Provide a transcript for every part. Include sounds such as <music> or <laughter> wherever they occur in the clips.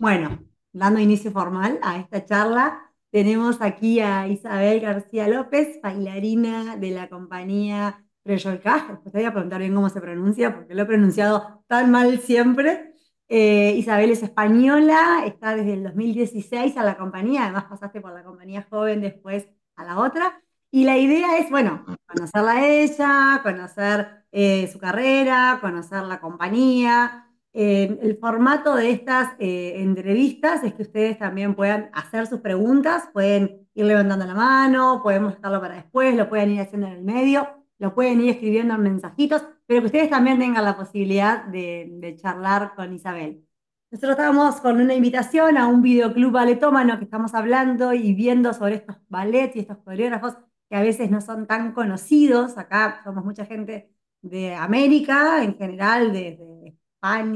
Bueno, dando inicio formal a esta charla, tenemos aquí a Isabel García López, bailarina de la compañía Preyolca. Después te voy a preguntar bien cómo se pronuncia, porque lo he pronunciado tan mal siempre. Eh, Isabel es española, está desde el 2016 a la compañía, además pasaste por la compañía joven, después a la otra. Y la idea es, bueno, conocerla a ella, conocer eh, su carrera, conocer la compañía, eh, el formato de estas eh, entrevistas es que ustedes también puedan hacer sus preguntas, pueden ir levantando la mano, podemos dejarlo para después, lo pueden ir haciendo en el medio, lo pueden ir escribiendo en mensajitos, pero que ustedes también tengan la posibilidad de, charlar con Isabel. Nosotros estamos con una invitación a un videoclub baletómano que estamos hablando y viendo sobre estos ballets y estos coreógrafos que a veces no son tan conocidos. Acá somos mucha gente de América en general, desde de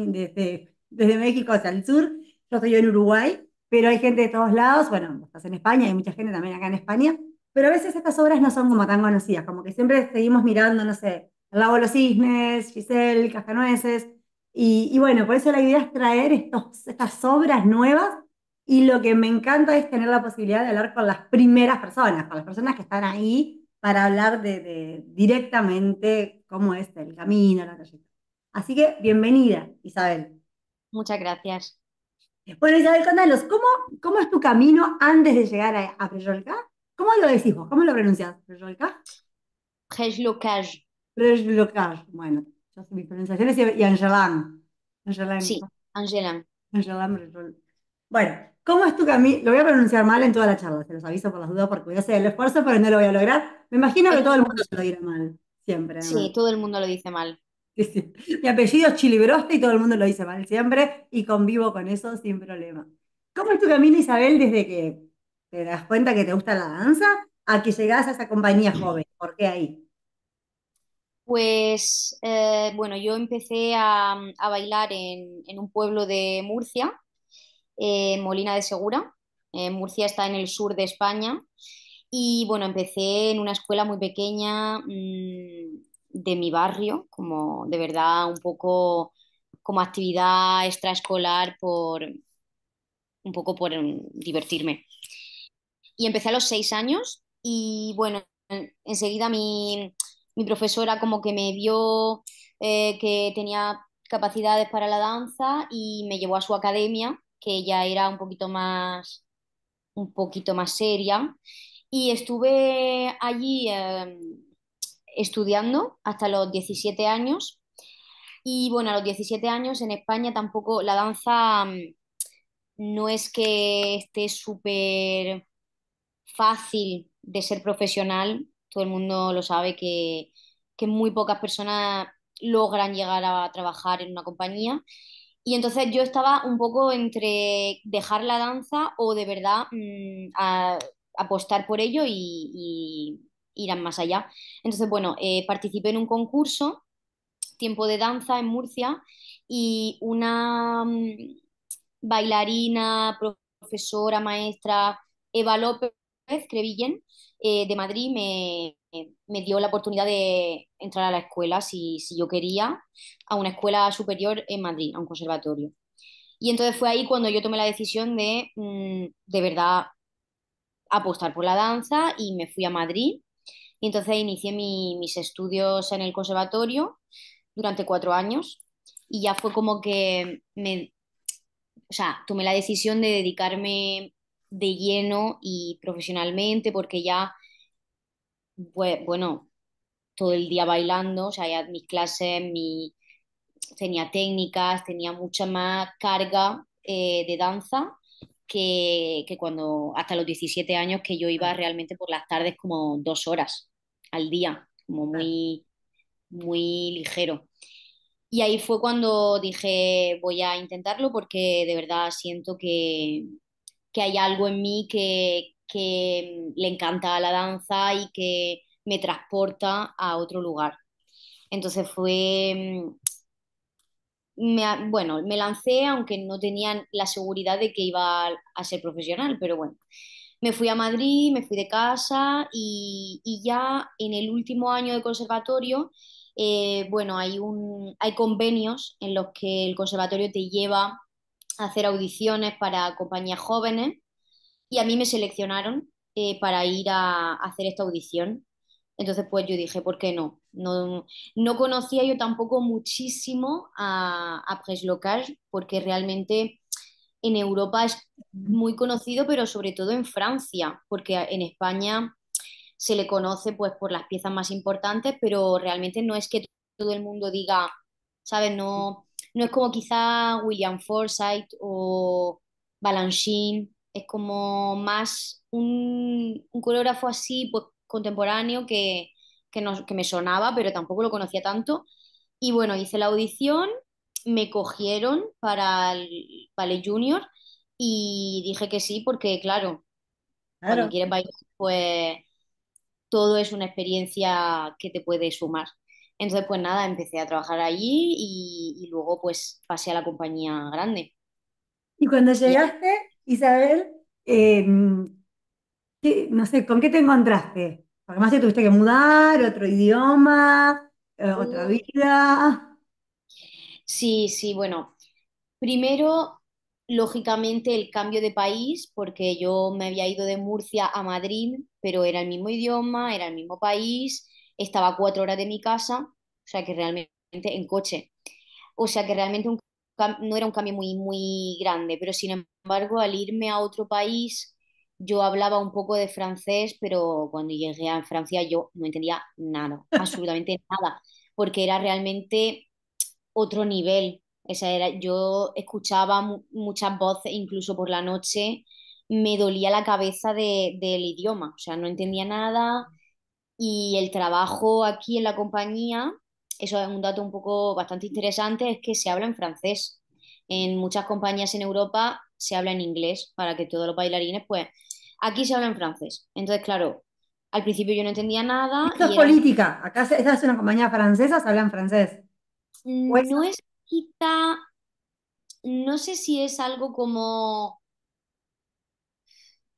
desde, desde México hacia el sur, yo estoy en Uruguay, pero hay gente de todos lados, bueno, estás en España, hay mucha gente también acá en España, pero a veces estas obras no son como tan conocidas, como que siempre seguimos mirando, no sé, El lago de los cisnes, Giselle, Cascanueces, y, bueno, por eso la idea es traer estos, estas obras nuevas y lo que me encanta es tener la posibilidad de hablar con las primeras personas, con las personas que están ahí para hablar de, directamente cómo es el camino, la trayectoria. Así que bienvenida, Isabel. Muchas gracias. Bueno, Isabel, contanos, ¿cómo, cómo es tu camino antes de llegar a, a ¿Cómo lo decís vos? ¿Cómo lo pronuncias? ¿Prejolka? Prejlocage. bueno. Yo sé mis pronunciaciones y, y Sí, Angelán. Bueno, ¿Cómo es tu camino? Lo voy a pronunciar mal en toda la charla, se los aviso por las dudas porque voy a hacer el esfuerzo, pero no lo voy a lograr. Me imagino que todo el mundo se lo dirá mal, siempre. Sí, todo el mundo lo dice mal. <laughs> Mi apellido es Chilibrosta y todo el mundo lo dice mal siempre y convivo con eso sin problema. ¿Cómo es tu camino, Isabel, desde que te das cuenta que te gusta la danza a que llegas a esa compañía joven? ¿Por qué ahí? Pues eh, bueno, yo empecé a, bailar en, un pueblo de Murcia, eh, Molina de Segura. Eh, Murcia está en el sur de España. Y bueno, empecé en una escuela muy pequeña. Mm, de mi barrio, como de verdad un poco como actividad extraescolar por un poco por em, divertirme. Y empecé a los seis años y bueno, enseguida mi, mi profesora como que me vio eh, que tenía capacidades para la danza y me llevó a su academia, que ya era un poquito más, un poquito más seria. Y estuve allí em, estudiando hasta los 17 años. Y bueno, a los 17 años en España tampoco la danza mm, no es que esté súper fácil de ser profesional. Todo el mundo lo sabe que, muy pocas personas logran llegar a trabajar en una compañía. Y entonces yo estaba un poco entre dejar la danza o de verdad mm, a, apostar por ello y, irán más allá. Entonces, bueno, eh, participé en un concurso, tiempo de danza en Murcia, y una mm, bailarina, profesora, maestra, Eva López Crevillen eh, de Madrid, me, dio la oportunidad de entrar a la escuela, si, si yo quería, a una escuela superior en Madrid, a un conservatorio. Y entonces fue ahí cuando yo tomé la decisión de, mm, de verdad, apostar por la danza y me fui a Madrid y entonces inicié mis estudios en el conservatorio durante cuatro años y ya fue como que me, o sea, tomé la decisión de dedicarme de lleno y profesionalmente porque ya, bueno, todo el día bailando, o sea, ya mis clases, mi, tenía técnicas, tenía mucha más carga eh, de danza que, que, cuando hasta los 17 años que yo iba realmente por las tardes como dos horas al día, como muy, muy ligero. Y ahí fue cuando dije, voy a intentarlo porque de verdad siento que, que hay algo en mí que, que, le encanta la danza y que me transporta a otro lugar. Entonces fue, mm, bueno, me lancé aunque no tenían la seguridad de que iba a ser profesional, pero bueno, me fui a Madrid, me fui de casa y, ya en el último año de conservatorio, eh, bueno, hay, un, hay convenios en los que el conservatorio te lleva a hacer audiciones para compañías jóvenes y a mí me seleccionaron eh, para ir a, hacer esta audición. Entonces, pues yo dije, ¿por qué no? No, no conocía yo tampoco muchísimo a Preslocar porque realmente en Europa es muy conocido, pero sobre todo en Francia, porque en España se le conoce pues por las piezas más importantes, pero realmente no es que todo el mundo diga, ¿sabes? No, no es como quizá William Forsyth o Balanchine, es como más un, coreógrafo así pues, contemporáneo que, que, que me sonaba, pero tampoco lo conocía tanto. Y bueno, hice la audición me cogieron para el Ballet Junior y dije que sí, porque claro, cuando quieres bailar, pues todo es una experiencia que te puede sumar. Entonces, pues nada, empecé a trabajar allí y, luego pues pasé a la compañía grande. Y cuando llegaste, Isabel, em, no sé, ¿con qué te encontraste? Además te tuviste que mudar, otro idioma, eh, otra mm. vida. Ah. Sí, sí, bueno. Primero, lógicamente, el cambio de país, porque yo me había ido de Murcia a Madrid, pero era el mismo idioma, era el mismo país, estaba cuatro horas de mi casa, o sea que realmente en coche. O sea que realmente no era un cambio muy, muy grande, pero sin embargo, al irme a otro país, yo hablaba un poco de francés, pero cuando llegué a Francia yo no entendía nada, <laughs> absolutamente nada, porque era realmente otro nivel. Esa era, yo escuchaba muchas voces, incluso por la noche, me dolía la cabeza del idioma, o sea, no entendía nada. Y el trabajo aquí en la compañía, eso es un dato un poco bastante interesante, es que se habla en francés. En muchas compañías en Europa se habla en inglés para que todos los bailarines, pues, aquí se habla en francés. Entonces, claro, al principio yo no entendía nada. Esto es política. Acá esta es una compañía francesa, se habla en francés. Mm, no es quizá, no sé si es algo como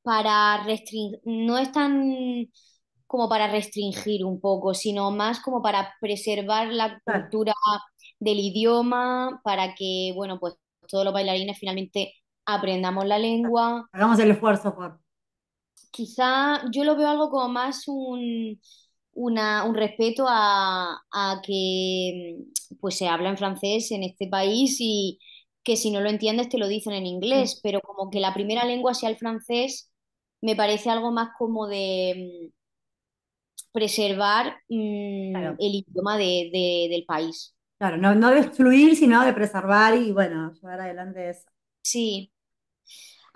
para restringir, no es tan como para restringir un poco, sino más como para preservar la cultura del idioma, para que, bueno, pues todos los bailarines finalmente aprendamos la lengua. Hagamos el esfuerzo por. Quizá yo lo veo algo como más un, un respeto a, que mm, pues se habla en francés en este país y que si no lo entiendes te lo dicen en inglés, mm. pero como que la primera lengua sea el francés, me parece algo más como de mm, preservar el idioma del país. Claro, no, no de excluir, sino de preservar y bueno, llevar adelante eso. Sí,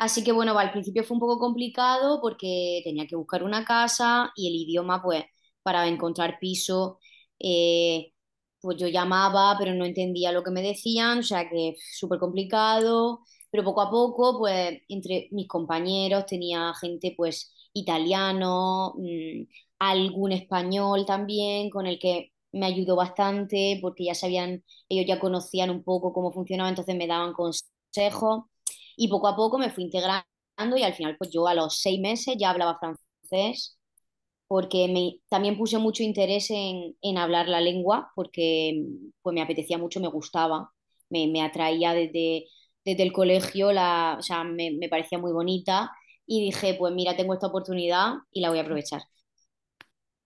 Así que bueno, al principio fue un poco complicado porque tenía que buscar una casa y el idioma, pues para encontrar piso. Eh, pues yo llamaba, pero no entendía lo que me decían, o sea que súper complicado, pero poco a poco, pues entre mis compañeros tenía gente, pues italiano, mm, algún español también, con el que me ayudó bastante, porque ya sabían, ellos ya conocían un poco cómo funcionaba, entonces me daban consejos, y poco a poco me fui integrando y al final, pues yo a los seis meses ya hablaba francés porque también puse mucho interés en, hablar la lengua, porque pues, me apetecía mucho, me gustaba, me, atraía desde, el colegio, la, o sea, me, parecía muy bonita y dije, pues mira, tengo esta oportunidad y la voy a aprovechar.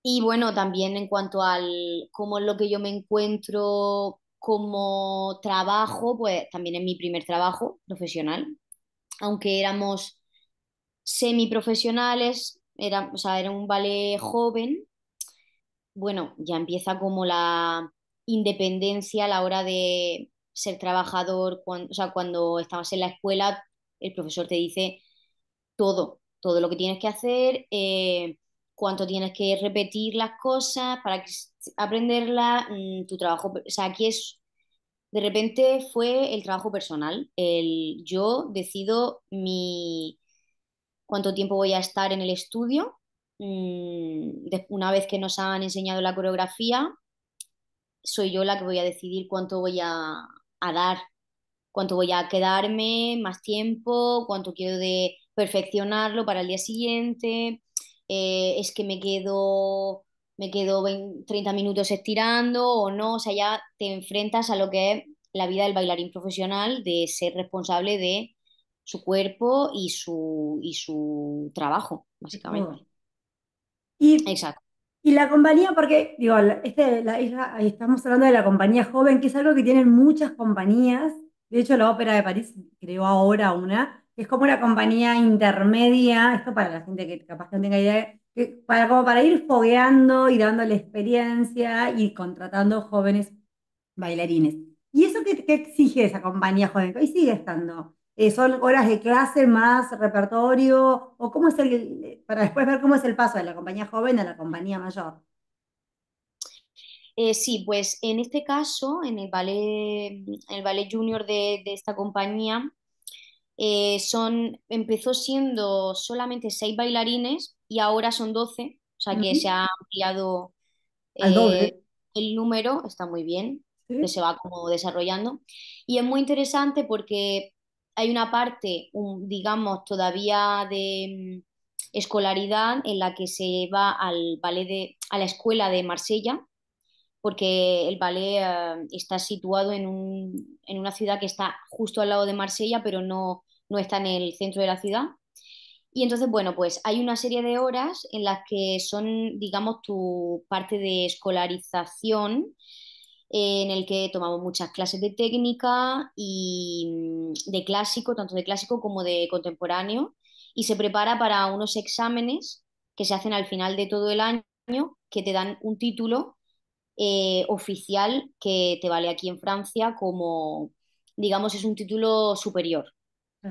Y bueno, también en cuanto al cómo es lo que yo me encuentro como trabajo, pues también es mi primer trabajo profesional, aunque éramos semiprofesionales, era, era un ballet joven, bueno, ya empieza como la independencia a la hora de ser trabajador, cuando, o sea, cuando estabas en la escuela, el profesor te dice todo, todo lo que tienes que hacer, eh, cuánto tienes que repetir las cosas para aprenderlas, mm, tu trabajo, o sea, aquí es, de repente fue el trabajo personal, el, yo decido mi, cuánto tiempo voy a estar en el estudio. Mm, una vez que nos han enseñado la coreografía, soy yo la que voy a decidir cuánto voy a, dar, cuánto voy a quedarme, más tiempo, cuánto quiero de perfeccionarlo para el día siguiente. Eh, es que me quedo me quedo 30 minutos estirando o no, o sea, ya te enfrentas a lo que es la vida del bailarín profesional, de ser responsable de su cuerpo y su, y su trabajo, básicamente. Y, Exacto. Y la compañía, porque, digo, este, la, estamos hablando de la compañía joven, que es algo que tienen muchas compañías. De hecho, la Ópera de París creó ahora una, que es como una compañía intermedia, esto para la gente que capaz que no tenga idea, para, como para ir fogueando y dándole experiencia y contratando jóvenes bailarines. ¿Y eso qué exige esa compañía joven? y sigue estando eh, ¿Son horas de clase más repertorio? ¿O cómo es el, para después ver cómo es el paso de la compañía joven a la compañía mayor? Eh, sí, pues en este caso, en el ballet, el ballet junior de, esta compañía, eh, son, empezó siendo solamente seis bailarines y ahora son doce, o sea que se ha ampliado el número, está muy bien, que se va como desarrollando. Y es muy interesante porque hay una parte, digamos, todavía de mm, escolaridad en la que se va al ballet de, a la escuela de Marsella, porque el ballet eh, está situado en, una ciudad que está justo al lado de Marsella, pero no, no está en el centro de la ciudad. Y entonces, bueno, pues hay una serie de horas en las que son, digamos, tu parte de escolarización en el que tomamos muchas clases de técnica y mm, de clásico, tanto de clásico como de contemporáneo, y se prepara para unos exámenes que se hacen al final de todo el año, que te dan un título eh, oficial que te vale aquí en Francia como, digamos, es un título superior. Mm.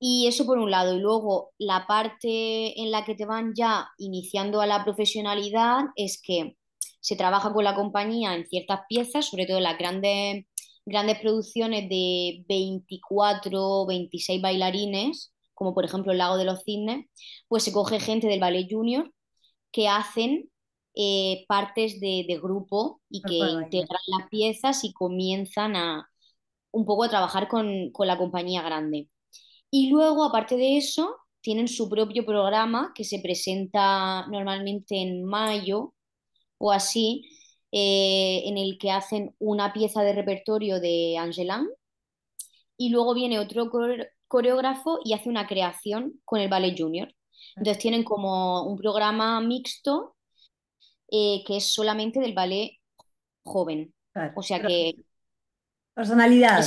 Y eso por un lado. Y luego la parte en la que te van ya iniciando a la profesionalidad es que se trabaja con la compañía en ciertas piezas, sobre todo las grandes, grandes producciones de 24, 26 bailarines, como por ejemplo el Lago de los Cisnes, pues se coge gente del Ballet Junior que hacen eh, partes de, grupo y que ¿eh? integran las piezas y comienzan a un poco a trabajar con, con la compañía grande. Y luego, aparte de eso, tienen su propio programa que se presenta normalmente en mayo o así, eh, en el que hacen una pieza de repertorio de Angelan y luego viene otro coreógrafo y hace una creación con el Ballet Junior. Entonces tienen como un programa mixto eh, que es solamente del ballet joven. O sea que... Personalidad.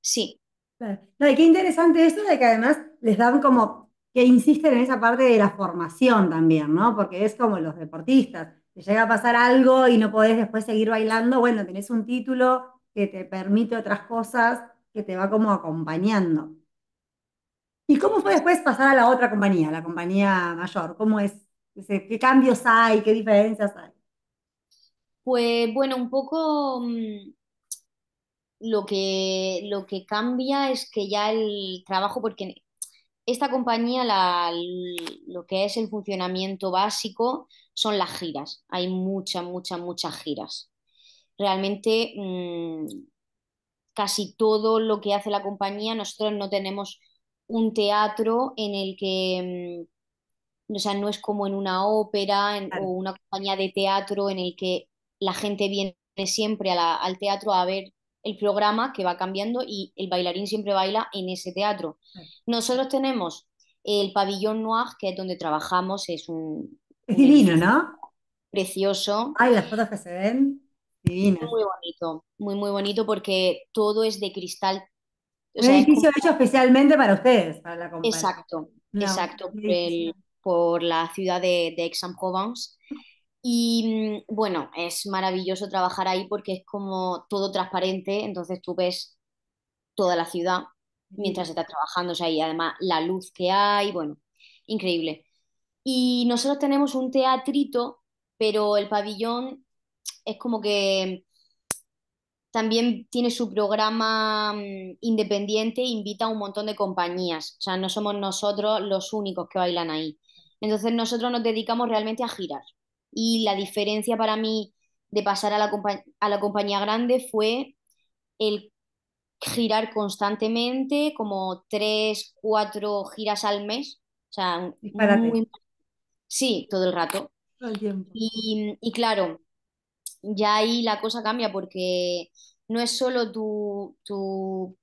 sí. qué interesante esto de que además les dan como que insisten en esa parte de la formación también, ¿no? Porque es como los deportistas llega a pasar algo y no podés después seguir bailando, bueno, tenés un título que te permite otras cosas, que te va como acompañando. ¿Y cómo fue después pasar a la otra compañía, la compañía mayor? ¿Cómo es? ¿Qué cambios hay? ¿Qué diferencias hay? Pues bueno, un poco mm, lo que, lo que cambia es que ya el trabajo, porque esta compañía, lo que es el funcionamiento básico, son las giras. Hay muchas, muchas, muchas giras. Realmente mm, casi todo lo que hace la compañía, nosotros no tenemos un teatro en el que, mm, o sea, no es como en una ópera o una compañía de teatro en el que la gente viene siempre al teatro a ver el programa que va cambiando y el bailarín siempre baila en ese teatro. Nosotros tenemos el pabellón Noir, que es donde trabajamos, es un, es divino, ¿no? Precioso. Ay, las fotos que se ven. Divinas. Muy bonito, muy, muy bonito porque todo es de cristal. un edificio hecho especialmente para ustedes, para la compañía. Exacto, exacto, por, la ciudad de, de aix Y mm, bueno, es maravilloso trabajar ahí porque es como todo transparente, entonces tú ves toda la ciudad mientras estás trabajando, o sea, y además la luz que hay, bueno, increíble. Y nosotros tenemos un teatrito, pero el pabellón es como que también tiene su programa mm, independiente e invita a un montón de compañías. O sea, no somos nosotros los únicos que bailan ahí. Entonces nosotros nos dedicamos realmente a girar. Y la diferencia para mí de pasar a la, compañía grande fue el girar constantemente, como tres, cuatro giras al mes. O sea, Sí, todo el rato. Y, claro, ya ahí la cosa cambia porque no es solo tu, tu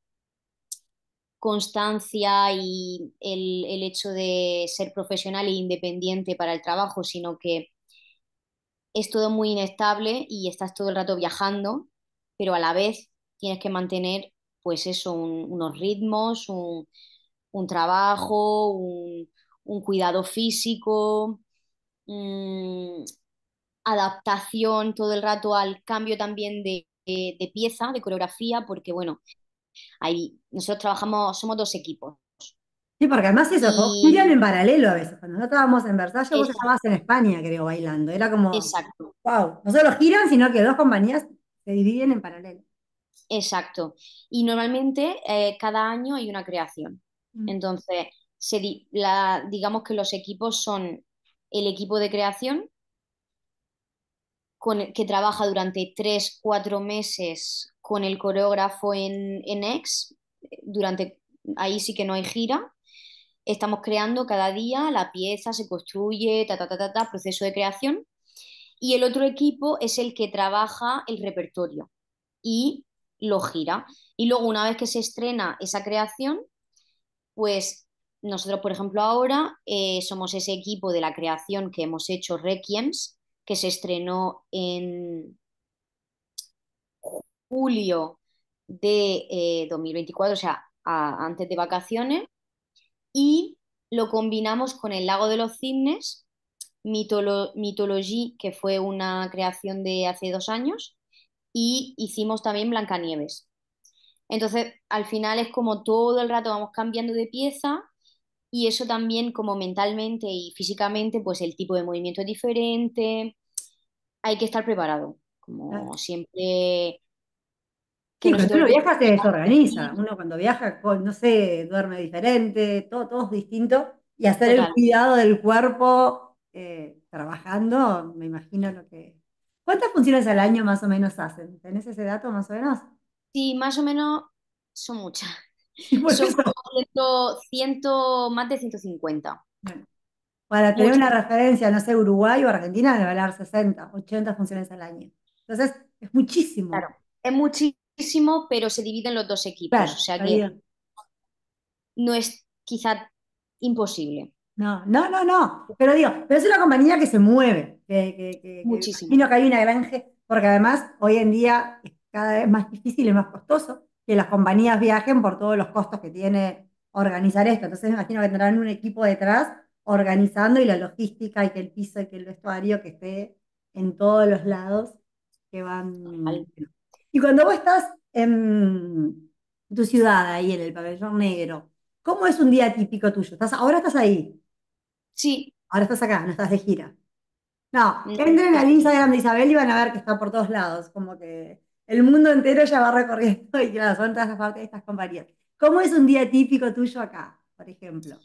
constancia y el, hecho de ser profesional e independiente para el trabajo, sino que es todo muy inestable y estás todo el rato viajando, pero a la vez tienes que mantener, pues eso, unos ritmos, un, un trabajo, un, un cuidado físico, mm, adaptación todo el rato al cambio también de, de, pieza, de coreografía, porque bueno, ahí nosotros trabajamos, somos dos equipos. Sí, porque además eso, giran en paralelo a veces. Cuando nosotros estábamos en Versalles, vos estabas en España, creo, bailando. Era como, Exacto. wow, no solo giran, sino que dos compañías se dividen en paralelo. Exacto. Y normalmente eh, cada año hay una creación. Mm. Entonces, se digamos que los equipos son el equipo de creación con que trabaja durante tres cuatro meses con el coreógrafo en, en ex, durante, ahí sí que no hay gira, estamos creando cada día la pieza, se construye, ta, ta, proceso de creación. Y el otro equipo es el que trabaja el repertorio y lo gira. Y luego, una vez que se estrena esa creación, pues nosotros, por ejemplo, ahora eh, somos ese equipo de la creación que hemos hecho Requiems, que se estrenó en julio de 2024, eh, o sea, antes de vacaciones, y lo combinamos con El Lago de los Cisnes, Mitolo que fue una creación de hace dos años, y hicimos también Blancanieves. Entonces, al final es como todo el rato vamos cambiando de pieza y eso también como mentalmente y físicamente, pues el tipo de movimiento es diferente, hay que estar preparado, como siempre. Que sí, pero tú viajas desorganiza, uno cuando viaja, no sé, duerme diferente, todo, todo es distinto, y hacer el cuidado del cuerpo eh, trabajando, me imagino lo que... ¿Cuántas funciones al año más o menos hacen? ¿Tenés ese dato más o menos? Sí, más o menos son muchas. Son más de 150. Para tener una referencia, no sé, Uruguay o Argentina debe valer 60, 80 funciones al año. Entonces, es muchísimo. Claro, es muchísimo, pero se dividen los dos equipos. o sea que no es quizá imposible. No, no, no, no. Pero digo, pero es una compañía que se mueve. Muchísimo. Y no que hay una granje porque además hoy en día es cada vez más difícil y más costoso que las compañías viajen por todos los costos que tiene organizar esto. Entonces me imagino que tendrán un equipo detrás organizando y la logística y que el piso y que el vestuario que esté en todos los lados que van. Y cuando vos estás en tu ciudad, ahí en el pabellón negro, ¿cómo es un día típico tuyo? ¿Estás, ahora estás ahí. Sí. Ahora estás acá, no estás de gira. No, mm. entren al Instagram de Isabel y van a ver que está por todos lados, como que el mundo entero ya va recorriendo <laughs> y claro, son todas las faltas de estas compañías. ¿Cómo es un día típico tuyo acá, por ejemplo?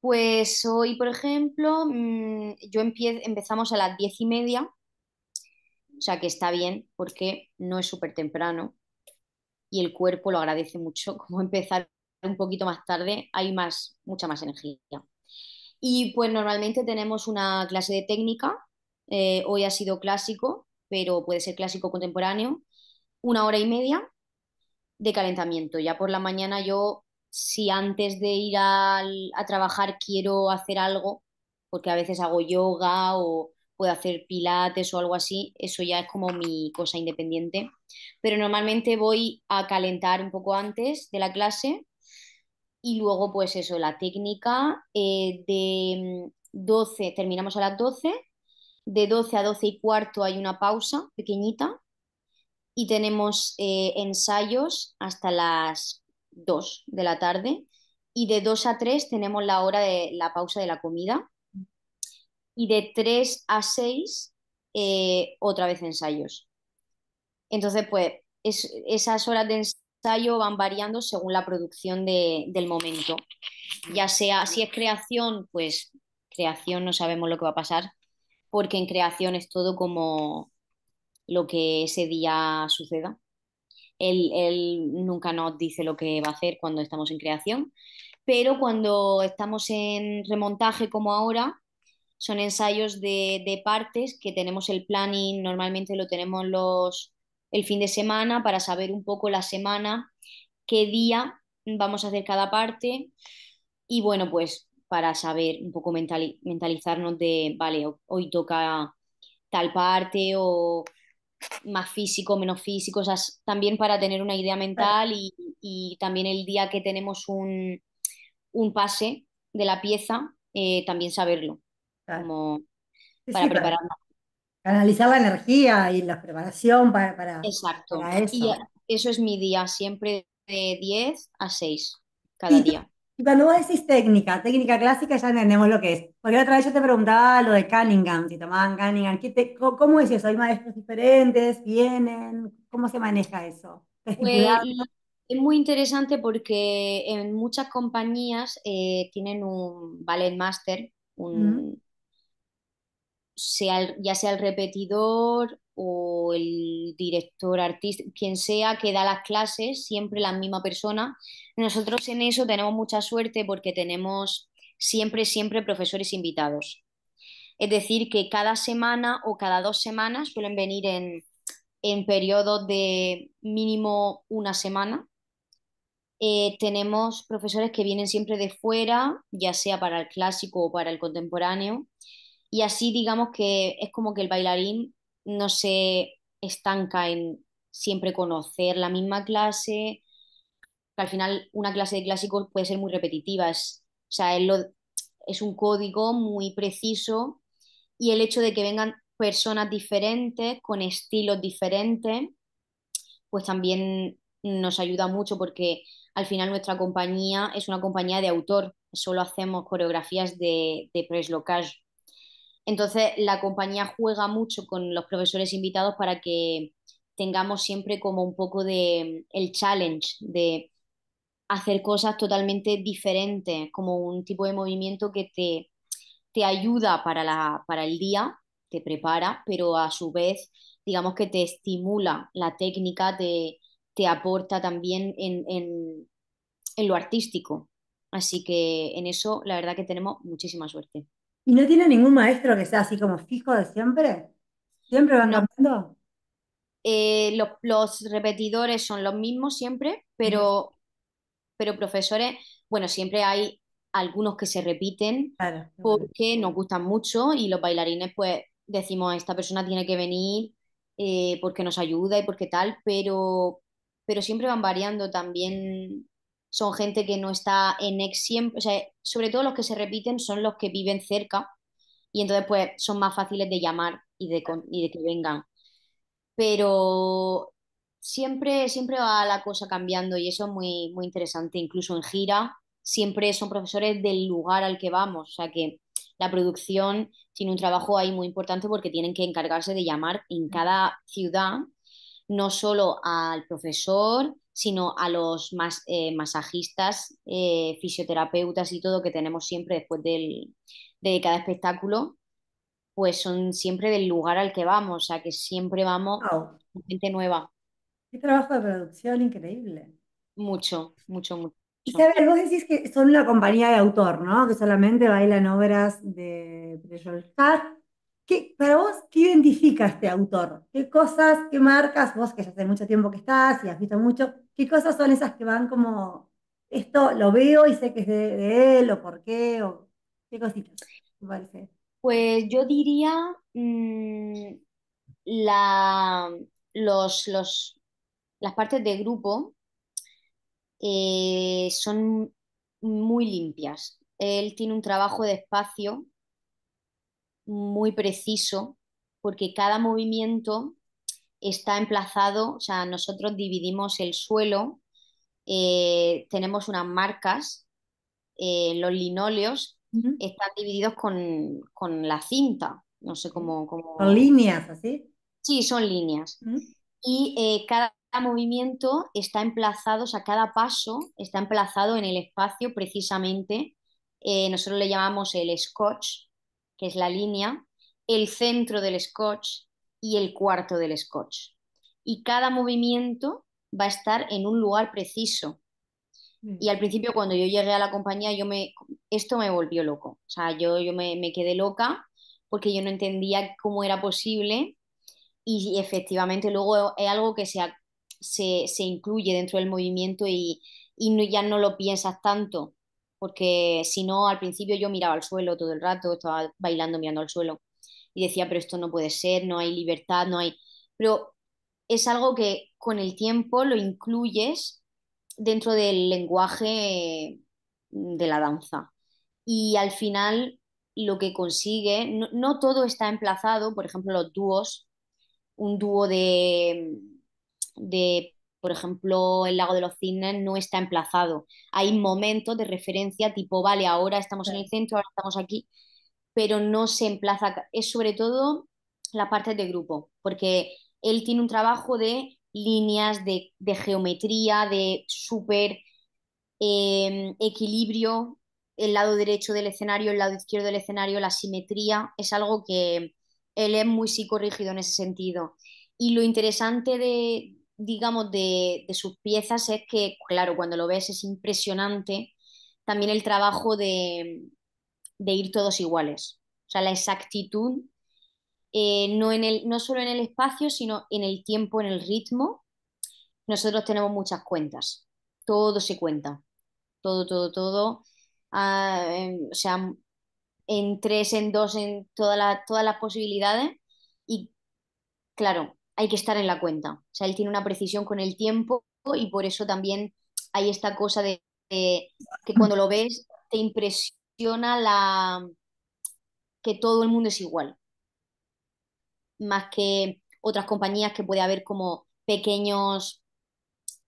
Pues hoy, por ejemplo, mm, yo empezamos a las diez y media, o sea que está bien porque no es súper temprano y el cuerpo lo agradece mucho. <laughs> Como empezar un poquito más tarde, hay más, mucha más energía. Y pues normalmente tenemos una clase de técnica, eh, hoy ha sido clásico, pero puede ser clásico contemporáneo, una hora y media de calentamiento. Ya por la mañana yo, si antes de ir a trabajar quiero hacer algo, porque a veces hago yoga o puedo hacer pilates o algo así, eso ya es como mi cosa independiente. Pero normalmente voy a calentar un poco antes de la clase y luego pues eso, la técnica eh, de 12, mm, terminamos a las 12, de 12 a 12 y cuarto hay una pausa pequeñita y tenemos eh, ensayos hasta las 2 de la tarde y de 2 a 3 tenemos la hora de la pausa de la comida y de 3 a 6 eh, otra vez ensayos. Entonces, pues es, esas horas de ensayo van variando según la producción del momento. Ya sea si es creación, pues creación no sabemos lo que va a pasar, porque en creación es todo como lo que ese día suceda. Él, nunca nos dice lo que va a hacer cuando estamos en creación, pero cuando estamos en remontaje como ahora, son ensayos de, partes que tenemos el planning, normalmente lo tenemos los, el fin de semana para saber un poco la semana, qué día vamos a hacer cada parte y bueno, pues para saber un poco mentalizarnos de, vale, hoy toca tal parte o más físico, menos físico, también para tener una idea mental y, también el día que tenemos un, un pase de la pieza, eh, también saberlo, como para prepararnos. analizar la energía y la preparación para, Exacto. eso. eso es mi día, siempre de 10 a 6 cada día. Y cuando vos decís técnica, técnica clásica, ya entendemos lo que es. Porque la otra vez yo te preguntaba lo de Cunningham, si tomaban Cunningham. ¿Cómo es eso? ¿Hay maestros diferentes? ¿Vienen? ¿Cómo se maneja eso? <laughs> Pues, es muy interesante porque en muchas compañías eh, tienen un ballet master, un, sea ya sea el repetidor o el director artista, quien sea que da las clases, siempre la misma persona. Nosotros en eso tenemos mucha suerte porque tenemos siempre, siempre profesores invitados. Es decir, que cada semana o cada dos semanas suelen venir en, en periodos de mínimo una semana. Eh, tenemos profesores que vienen siempre de fuera, ya sea para el clásico o para el contemporáneo. Y así digamos que es como que el bailarín no se estanca en siempre conocer la misma clase, que al final una clase de clásicos puede ser muy repetitiva, es, sea, un código muy preciso y el hecho de que vengan personas diferentes, con estilos diferentes, pues también nos ayuda mucho porque al final nuestra compañía es una compañía de autor, solo hacemos coreografías de, de entonces, la compañía juega mucho con los profesores invitados para que tengamos siempre como un poco de mm, el challenge de hacer cosas totalmente diferentes, como un tipo de movimiento que te, te ayuda para, la, para el día, te prepara, pero a su vez, digamos que te estimula la técnica, te, te aporta también en, en, en lo artístico. Así que en eso, la verdad que tenemos muchísima suerte. ¿Y no tiene ningún maestro que sea así como fijo de siempre? ¿Siempre van cambiando? Eh, los repetidores son los mismos siempre, pero, pero profesores, bueno, siempre hay algunos que se repiten porque nos gustan mucho y los bailarines pues decimos, esta persona tiene que venir eh, porque nos ayuda y porque tal, pero, pero siempre van variando también son gente que no está en ex siempre, o sea, sobre todo los que se repiten son los que viven cerca y entonces pues son más fáciles de llamar y de, y de que vengan. Pero siempre, siempre va la cosa cambiando y eso es muy, muy interesante, incluso en gira, siempre son profesores del lugar al que vamos, o sea que la producción tiene un trabajo ahí muy importante porque tienen que encargarse de llamar en mm. cada ciudad no solo al profesor, sino a los más eh, masajistas, eh, fisioterapeutas y todo que tenemos siempre después de cada espectáculo, pues son siempre del lugar al que vamos, o sea que siempre vamos gente nueva. Qué trabajo de producción increíble. Mucho, mucho, mucho. algo vos decís que son una compañía de autor, ¿no? Que solamente bailan obras de Prejolzat para vos, ¿qué identifica este autor? ¿Qué cosas, qué marcas, vos que ya hace mucho tiempo que estás y has visto mucho, qué cosas son esas que van como, esto lo veo y sé que es de, él o por qué, o qué cositas Pues yo diría mm, la, los, las partes de grupo eh, son muy limpias. Él tiene un trabajo de espacio muy preciso porque cada movimiento está emplazado, o sea, nosotros dividimos el suelo, eh, tenemos unas marcas, eh, los linóleos están divididos con, la cinta, no sé cómo... Son líneas, ¿así? Sí, son líneas. Y eh, cada movimiento está emplazado, o sea, cada paso está emplazado en el espacio precisamente. nosotros le llamamos el scotch, es la línea, el centro del scotch y el cuarto del scotch. Y cada movimiento va a estar en un lugar preciso. Mm. Y al principio, cuando yo llegué a la compañía, yo me, esto me volvió loco. O sea, yo, yo me, quedé loca porque yo no entendía cómo era posible. Y efectivamente, luego es algo que se, se, incluye dentro del movimiento y, y no, ya no lo piensas tanto porque si no, al principio yo miraba al suelo todo el rato, estaba bailando mirando al suelo y decía, pero esto no puede ser, no hay libertad, no hay... Pero es algo que con el tiempo lo incluyes dentro del lenguaje de la danza. Y al final lo que consigue, no, todo está emplazado, por ejemplo, los dúos, un dúo de por ejemplo, el lago de los cisnes no está emplazado. Hay momentos de referencia tipo, vale, ahora estamos en el centro, ahora estamos aquí, pero no se emplaza. Es sobre todo la parte de grupo, porque él tiene un trabajo de líneas, de, geometría, de súper em, equilibrio, el lado derecho del escenario, el lado izquierdo del escenario, la simetría, es algo que él es muy psicorrígido en ese sentido. Y lo interesante de, digamos, de, sus piezas es que, claro, cuando lo ves es impresionante también el trabajo de, ir todos iguales. O sea, la exactitud, eh, no, en el, no solo en el espacio, sino en el tiempo, en el ritmo. Nosotros tenemos muchas cuentas, todo se cuenta, todo, todo, todo. Ah, em, o sea, en tres, en dos, en todas las, todas las posibilidades. Y claro, hay que estar en la cuenta. O sea, él tiene una precisión con el tiempo y por eso también hay esta cosa de, que mm. cuando lo ves te impresiona la que todo el mundo es igual. Más que otras compañías que puede haber como pequeños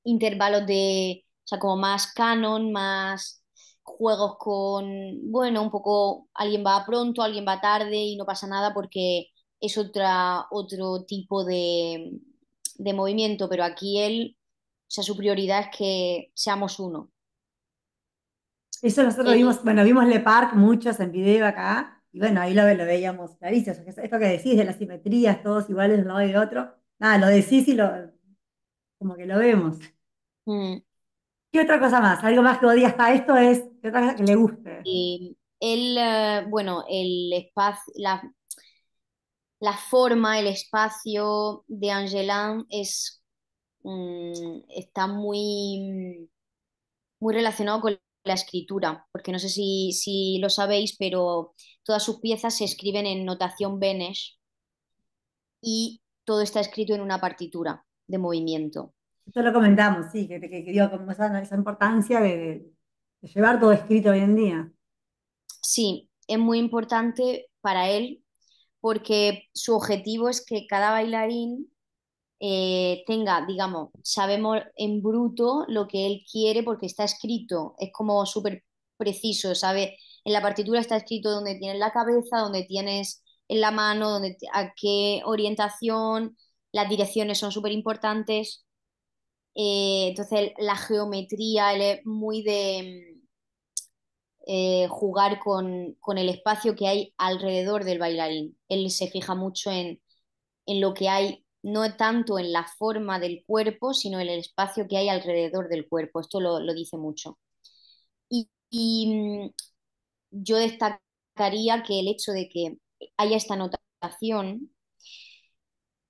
intervalos de, o sea, como más canon, más juegos con, bueno, un poco alguien va pronto, alguien va tarde y no pasa nada porque es otra, otro tipo de, movimiento, pero aquí él, o sea, su prioridad es que seamos uno. Eso nosotros eh, vimos, bueno, vimos Le Parc muchos en video acá, y bueno, ahí lo, lo veíamos clarísimo. Esto que decís de las simetrías, todos iguales de un lado y de otro, nada, lo decís y lo, como que lo vemos. Mm. ¿Qué otra cosa más? ¿Algo más que odias a ah, esto es, qué otra cosa que le guste? él, eh, bueno, el espacio, la forma, el espacio de Angelán es, mm, está muy, muy relacionado con la escritura, porque no sé si, si, lo sabéis, pero todas sus piezas se escriben en notación Benesh y todo está escrito en una partitura de movimiento. Esto lo comentamos, sí, que, que, que esa, importancia de, de llevar todo escrito hoy en día. Sí, es muy importante para él porque su objetivo es que cada bailarín eh, tenga, digamos, sabemos en bruto lo que él quiere porque está escrito, es como súper preciso, ¿sabe? En la partitura está escrito dónde tienes la cabeza, dónde tienes en la mano, dónde, a qué orientación, las direcciones son súper importantes. Eh, entonces, la geometría, él es muy de eh, jugar con, el espacio que hay alrededor del bailarín. Él se fija mucho en, lo que hay, no tanto en la forma del cuerpo, sino en el espacio que hay alrededor del cuerpo. Esto lo, dice mucho. Y, mm, yo destacaría que el hecho de que haya esta notación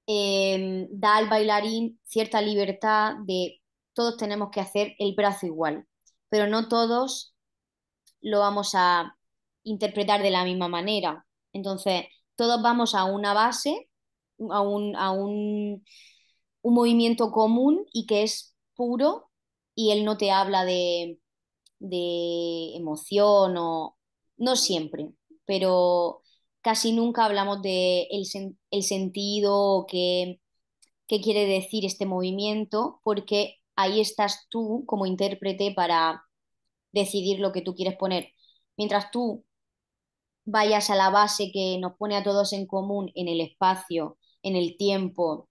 em, da al bailarín cierta libertad de todos tenemos que hacer el brazo igual, pero no todos lo vamos a interpretar de la misma manera. Entonces, todos vamos a una base, a un, movimiento común y que es puro y él no te habla de, emoción o no siempre, pero casi nunca hablamos de el, sentido o qué quiere decir este movimiento, porque ahí estás tú como intérprete para decidir lo que tú quieres poner. Mientras tú vayas a la base que nos pone a todos en común en el espacio, en el tiempo,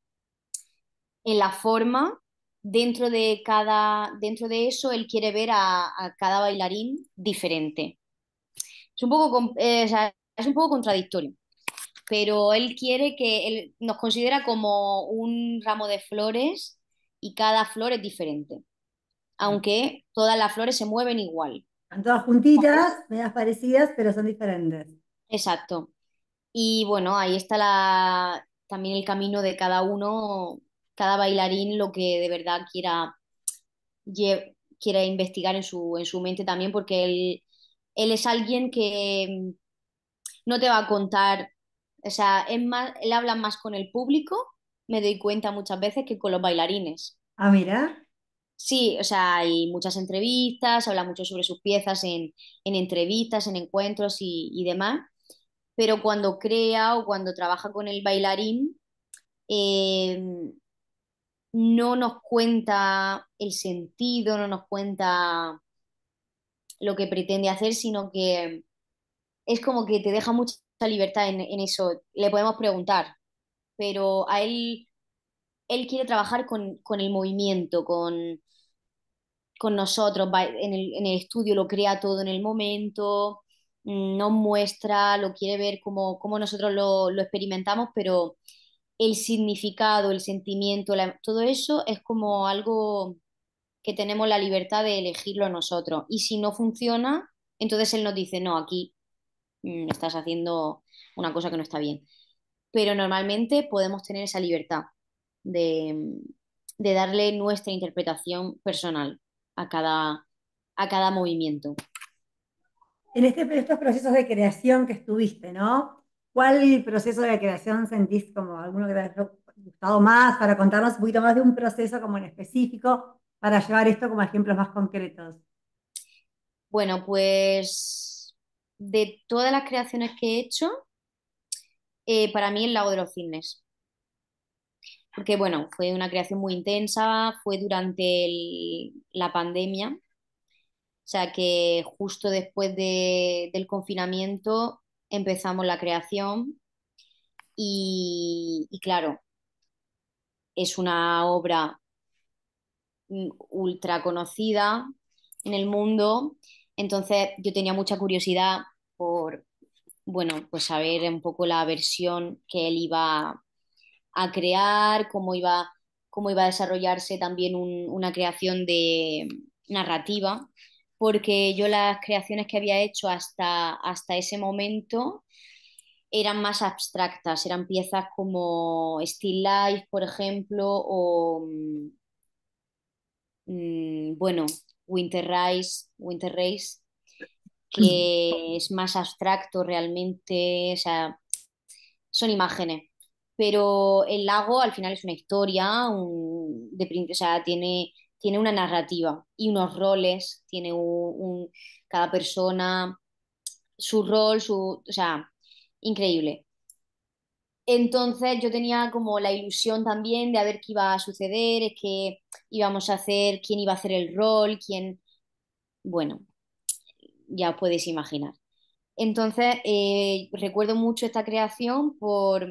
en la forma, dentro de, cada, dentro de eso él quiere ver a, cada bailarín diferente. Es un poco, eh, es un poco contradictorio, pero él quiere que él nos considera como un ramo de flores y cada flor es diferente aunque todas las flores se mueven igual. Están todas juntitas, medias parecidas, pero son diferentes. Exacto. Y bueno, ahí está la, también el camino de cada uno, cada bailarín, lo que de verdad quiera, quiera investigar en su, en su mente también, porque él, él es alguien que no te va a contar, o sea, él habla más con el público, me doy cuenta muchas veces, que con los bailarines. Ah, mira. Sí, o sea, hay muchas entrevistas, habla mucho sobre sus piezas en, entrevistas, en encuentros y, demás, pero cuando crea o cuando trabaja con el bailarín, em, no nos cuenta el sentido, no nos cuenta lo que pretende hacer, sino que es como que te deja mucha libertad en, en eso. Le podemos preguntar, pero a él él quiere trabajar con, el movimiento, con, con nosotros, en el, estudio lo crea todo en el momento, mm, no muestra, lo quiere ver como, nosotros lo, experimentamos, pero el significado, el sentimiento, todo eso es como algo que tenemos la libertad de elegirlo nosotros. Y si no funciona, entonces él nos dice, no, aquí mm, estás haciendo una cosa que no está bien. Pero normalmente podemos tener esa libertad de, darle nuestra interpretación personal a cada, a cada movimiento. En este, estos procesos de creación que estuviste, ¿no? ¿Cuál proceso de creación sentís como alguno que te ha gustado más para contarnos un poquito más de un proceso como en específico para llevar esto como ejemplos más concretos? Bueno, pues de todas las creaciones que he hecho, eh, para mí el lago de los cines porque bueno, fue una creación muy intensa, fue durante la pandemia, o sea que justo después del confinamiento empezamos la creación y, claro, es una obra mm, ultra conocida en el mundo, entonces yo tenía mucha curiosidad por, bueno, pues saber un poco la versión que él iba a crear, cómo iba, cómo iba a desarrollarse también una creación de narrativa, porque yo las creaciones que había hecho hasta, hasta ese momento eran más abstractas, eran piezas como Still Life, por ejemplo, o mm, mm, bueno, Winter Rise, Winter Race, que es más abstracto realmente, o sea, son imágenes, pero el lago al final es una historia, de, o sea, tiene, tiene una narrativa y unos roles, tiene cada persona su rol, su, o sea, increíble. Entonces yo tenía como la ilusión también de a ver qué iba a suceder, es que íbamos a hacer, quién iba a hacer el rol, quién... Bueno, ya os podéis imaginar. Entonces eh, recuerdo mucho esta creación por,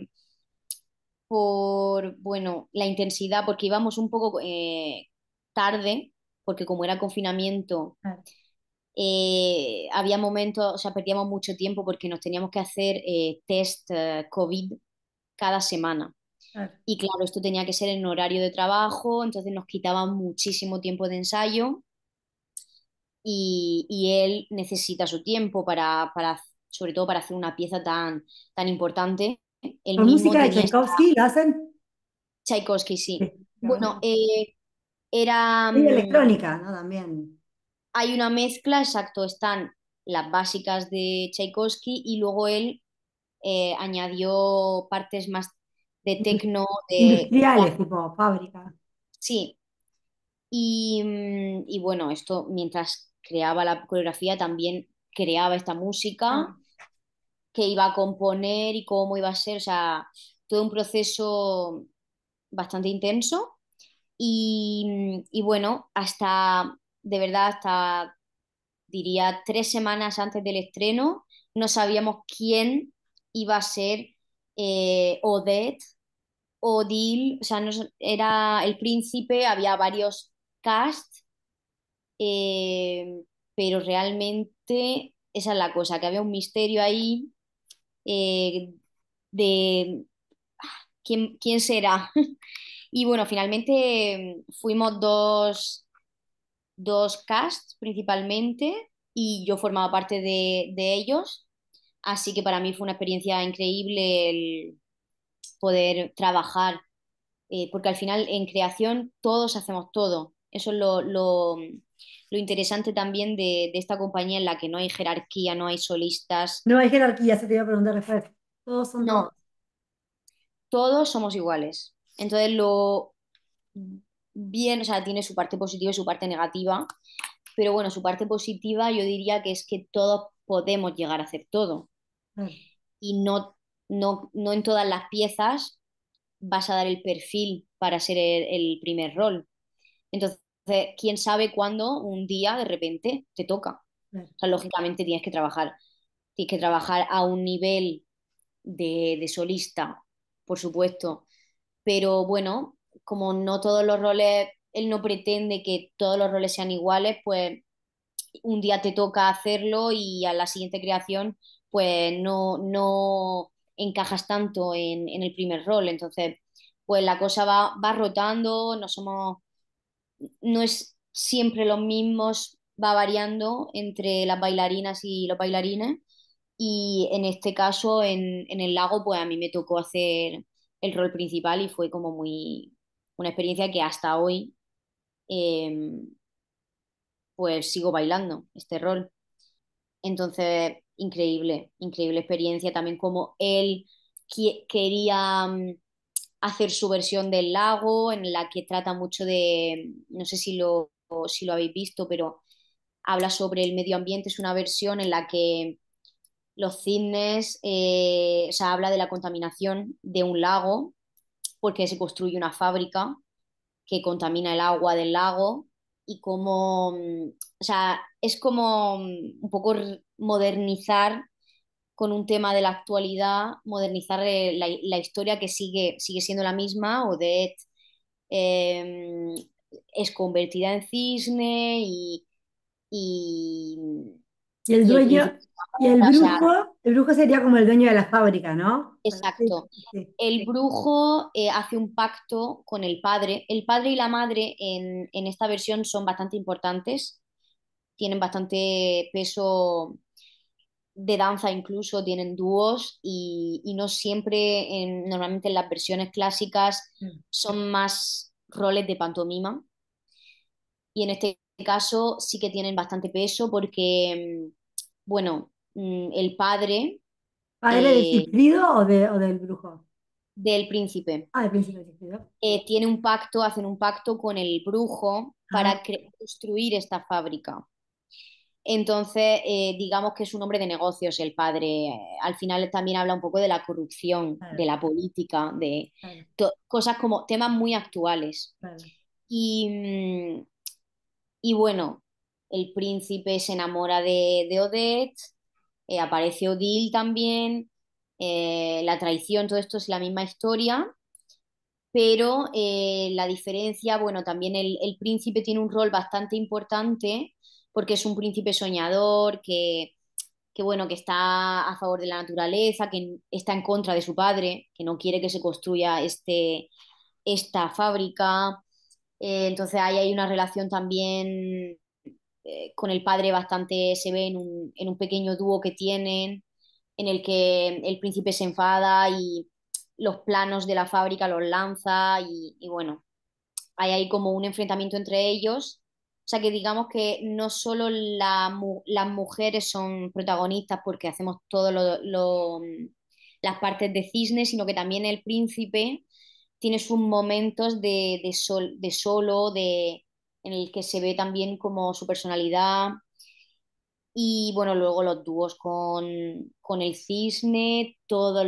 por, bueno, la intensidad, porque íbamos un poco eh, tarde, porque como era confinamiento, eh, había momentos, o sea, perdíamos mucho tiempo porque nos teníamos que hacer eh, test COVID cada semana. Y claro, esto tenía que ser en horario de trabajo, entonces nos quitaba muchísimo tiempo de ensayo y, él necesita su tiempo para, para, sobre todo para hacer una pieza tan, tan importante la música de Tchaikovsky la hacen. Tchaikovsky, sí. bueno, eh, era. Mm, electrónica, ¿no? También. Hay una mezcla, exacto. Están las básicas de Tchaikovsky y luego él eh, añadió partes más de tecno, de. tipo fábrica. Sí. Mm, y, bueno, esto mientras creaba la coreografía también creaba esta música. Ah que iba a componer y cómo iba a ser, o sea, todo un proceso bastante intenso. Y, bueno, hasta, de verdad, hasta, diría, tres semanas antes del estreno, no sabíamos quién iba a ser eh, Odette, Odil, o sea, no, era el príncipe, había varios casts, eh, pero realmente esa es la cosa, que había un misterio ahí eh, de ¿quién, será. <laughs> y bueno, finalmente mm, fuimos dos, dos casts principalmente y yo formaba parte de, ellos, así que para mí fue una experiencia increíble el poder trabajar, eh, porque al final en creación todos hacemos todo. Eso es lo, mm, lo interesante también de, esta compañía en la que no hay jerarquía, no hay solistas. No hay jerarquía, se te iba a preguntar, Rafael. Todos No. Todos somos iguales. Entonces, lo bien, o sea, tiene su parte positiva y su parte negativa. Pero bueno, su parte positiva yo diría que es que todos podemos llegar a hacer todo. Y no, no, no en todas las piezas vas a dar el perfil para ser el primer rol. Entonces, entonces, quién sabe cuándo un día de repente te toca. O sea, lógicamente tienes que trabajar. Tienes que trabajar a un nivel de, solista, por supuesto. Pero bueno, como no todos los roles, él no pretende que todos los roles sean iguales, pues un día te toca hacerlo y a la siguiente creación, pues no, encajas tanto en, el primer rol. Entonces, pues la cosa va, va rotando, no somos no es siempre los mismos, va variando entre las bailarinas y los bailarines. Y en este caso, en, el lago, pues a mí me tocó hacer el rol principal y fue como muy una experiencia que hasta hoy em, pues sigo bailando este rol. Entonces, increíble, increíble experiencia también como él quería mm, hacer su versión del lago, en la que trata mucho de, no sé si lo, si lo habéis visto, pero habla sobre el medio ambiente, es una versión en la que los cisnes, eh, o sea, habla de la contaminación de un lago, porque se construye una fábrica que contamina el agua del lago y como, mm, o sea, es como mm, un poco modernizar con un tema de la actualidad, modernizar eh, la, historia que sigue, sigue siendo la misma, Odette eh, es convertida en cisne y... Y, el dueño... Y el brujo, el brujo sería como el dueño de la fábrica, ¿no? Exacto. El brujo eh, hace un pacto con el padre. El padre y la madre en, en esta versión son bastante importantes, tienen bastante peso de danza incluso tienen dúos y, no siempre, normalmente en las versiones clásicas mm. son más roles de pantomima. Y en este caso sí que tienen bastante peso porque, mm, bueno, mm, el padre... Ah, eh, ¿Padre o, del brujo? Del príncipe. Ah, del príncipe eh, tiene un pacto, hacen un pacto con el brujo para construir esta fábrica. Entonces, eh, digamos que es un hombre de negocios el padre. Al final también habla un poco de la corrupción, de la política, de cosas como temas muy actuales. Mm, y, bueno, el príncipe se enamora de, de Odette, eh, aparece Odile también, eh, la traición, todo esto es la misma historia. Pero la diferencia, bueno, también el príncipe tiene un rol bastante importante porque es un príncipe soñador, que, bueno, que está a favor de la naturaleza, que está en contra de su padre, que no quiere que se construya este, esta fábrica. Eh, entonces ahí hay una relación también eh, con el padre bastante, se ve en un, en un pequeño dúo que tienen, en el que el príncipe se enfada y los planos de la fábrica los lanza y, y bueno, hay ahí como un enfrentamiento entre ellos o sea que digamos que no solo las mujeres son protagonistas porque hacemos todas mm, las partes de cisne, sino que también el príncipe tiene sus momentos de, de solo, de, en el que se ve también como su personalidad. Y bueno, luego los dúos con, el cisne, todos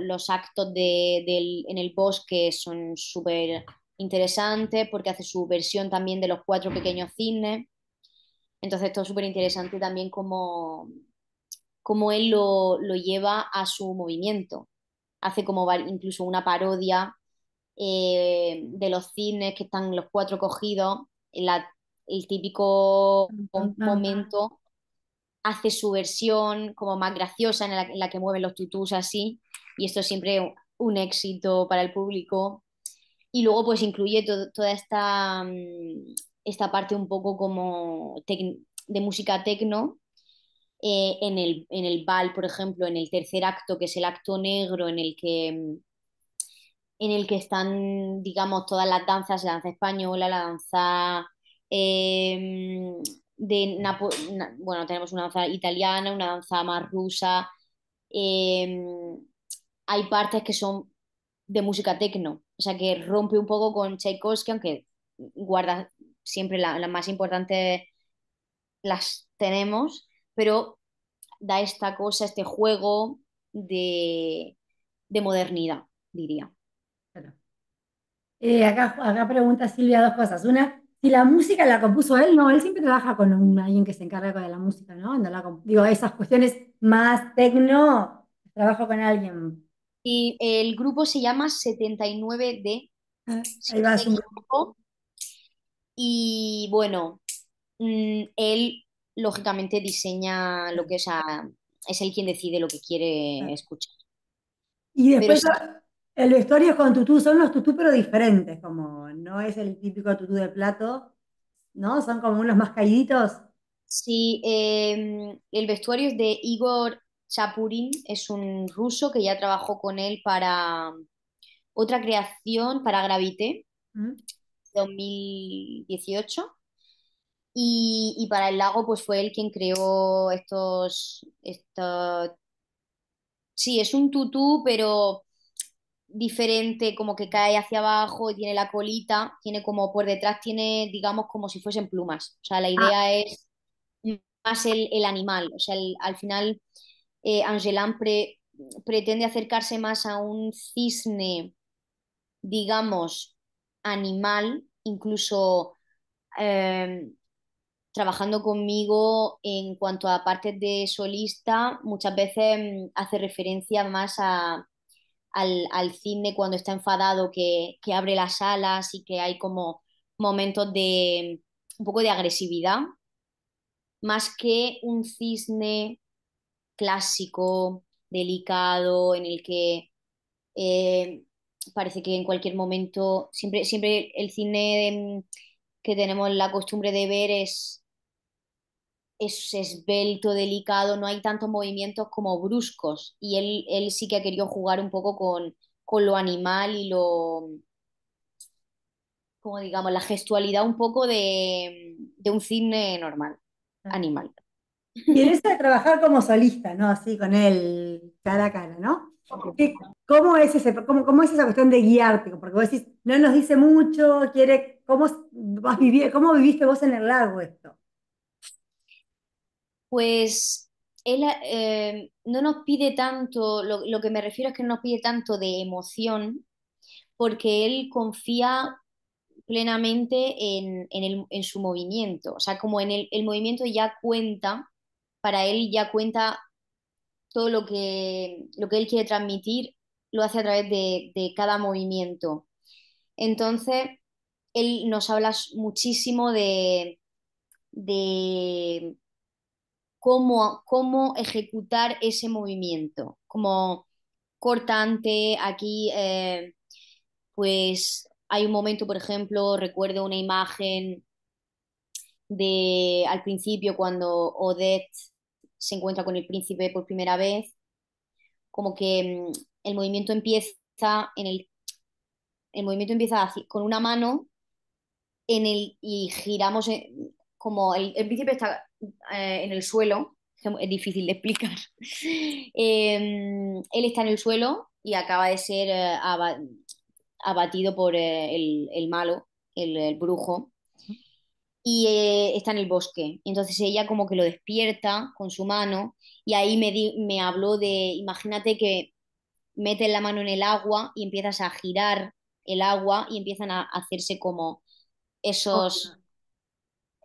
los, actos en el bosque son súper interesante porque hace su versión también de los cuatro pequeños cisnes. Entonces, es súper interesante también como... cómo él lo, lo, lleva a su movimiento. Hace como incluso una parodia eh, de los cisnes que están los cuatro cogidos, la, el típico momento. Hace su versión como más graciosa en la, que mueven los tutús así, y esto siempre un éxito para el público y luego pues incluye toda esta, mm, esta parte un poco como de música tecno. Eh, en, el, en el bal, por ejemplo, en el tercer acto, que es el acto negro en el que mm, en el que están, digamos, todas las danzas, la danza española, la danza eh, mm, de bueno, tenemos una danza italiana, una danza más rusa. Eh, hay partes que son de música tecno, o sea que rompe un poco con Tchaikovsky, aunque guarda siempre la, más importante las tenemos, pero da esta cosa, este juego de, de modernidad, diría. Eh, acá, pregunta Silvia dos cosas. Una, si la música la compuso él, no, él siempre trabaja con alguien que se encarga de la música, ¿no? digo, esas cuestiones más tecno, trabajo con alguien y el grupo se llama 79D. Ah, y bueno, mm, él lógicamente diseña lo que es es él quien decide lo que quiere ah. escuchar. Y después el vestuario es con tutú, son los tutú pero diferentes, como no es el típico tutú de plato, ¿no? Son como unos más caíditos. Sí, em, el vestuario es de Igor Chapurin es un ruso que ya trabajó con él para otra creación, para Gravité, 2018. Mm. Y, para el lago, pues fue él quien creó estos, Sí, es un tutú, pero diferente, como que cae hacia abajo y tiene la colita, tiene como por detrás, tiene, digamos, como si fuesen plumas. O sea, la ah. idea es más el, animal. O sea, al final eh, Angelan pretende acercarse más a un cisne, digamos, animal, incluso em, trabajando conmigo en cuanto a partes de solista, muchas veces em, hace referencia más al, al, cisne cuando está enfadado, que, que abre las alas y que hay como momentos de un poco de agresividad, más que un cisne clásico, delicado, en el que eh, parece que en cualquier momento, siempre, siempre el cine mm, que tenemos la costumbre de ver es, esbelto, delicado, no hay tantos movimientos como bruscos. Y él, él sí que ha querido jugar un poco con, con lo animal y lo, como digamos, la gestualidad un poco de, de un cine normal, animal. Y en eso de trabajar como solista, ¿no? Así con él cara a cara, ¿no? ¿Cómo es, ese, cómo, es esa cuestión de guiarte? Porque vos decís, no nos dice mucho, quiere, ¿cómo, viviste vos en el largo esto? Pues él eh, no nos pide tanto, lo, que me refiero es que no nos pide tanto de emoción, porque él confía plenamente en, su movimiento, o sea, como en el, el movimiento ya cuenta para él ya cuenta todo lo que, lo que él quiere transmitir, lo hace a través de, cada movimiento. Entonces, él nos habla muchísimo de, cómo, cómo ejecutar ese movimiento, como cortante, aquí eh, pues hay un momento, por ejemplo, recuerdo una imagen de al principio cuando Odette se encuentra con el príncipe por primera vez, como que mm, el movimiento empieza en el, el movimiento empieza así, con una mano en el, y giramos eh, como el, príncipe está eh, en el suelo, <laughs> es difícil de explicar. <laughs> Em, él está en el suelo y acaba de ser eh, abatido por el, el, malo, el, el brujo, y eh, está en el bosque. Entonces ella como que lo despierta con su mano y ahí me, habló de, imagínate que metes la mano en el agua y empiezas a girar el agua y empiezan a hacerse como esos,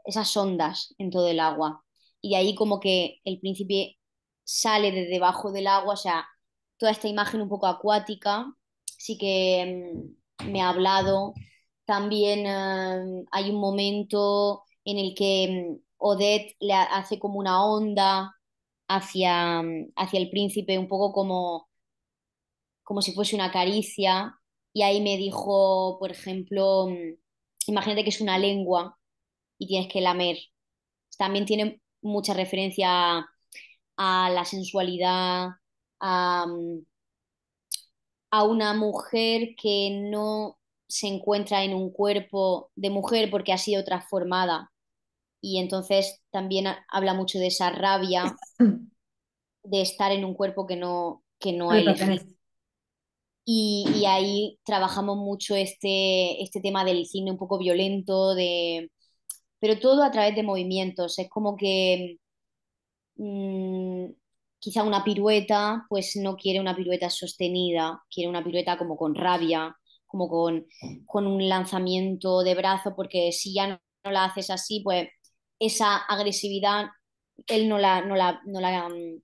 esas ondas en todo el agua. Y ahí como que el príncipe sale de debajo del agua, o sea, toda esta imagen un poco acuática, sí que mm, me ha hablado también em, hay un momento en el que mm, Odette le hace como una onda hacia, mm, hacia el príncipe, un poco como, como si fuese una caricia. Y ahí me dijo, por ejemplo, mm, imagínate que es una lengua y tienes que lamer. También tiene mucha referencia a la sensualidad, a, a una mujer que no se encuentra en un cuerpo de mujer porque ha sido transformada. Y entonces también habla mucho de esa rabia <coughs> de estar en un cuerpo que no, que no Y, ahí trabajamos mucho este, este tema del cine un poco violento, de... pero todo a través de movimientos. Es como que mm, quizá una pirueta, pues no quiere una pirueta sostenida, quiere una pirueta como con rabia, como con, con un lanzamiento de brazo, porque si ya no, la haces así, pues esa agresividad él no la, no la, la, mm,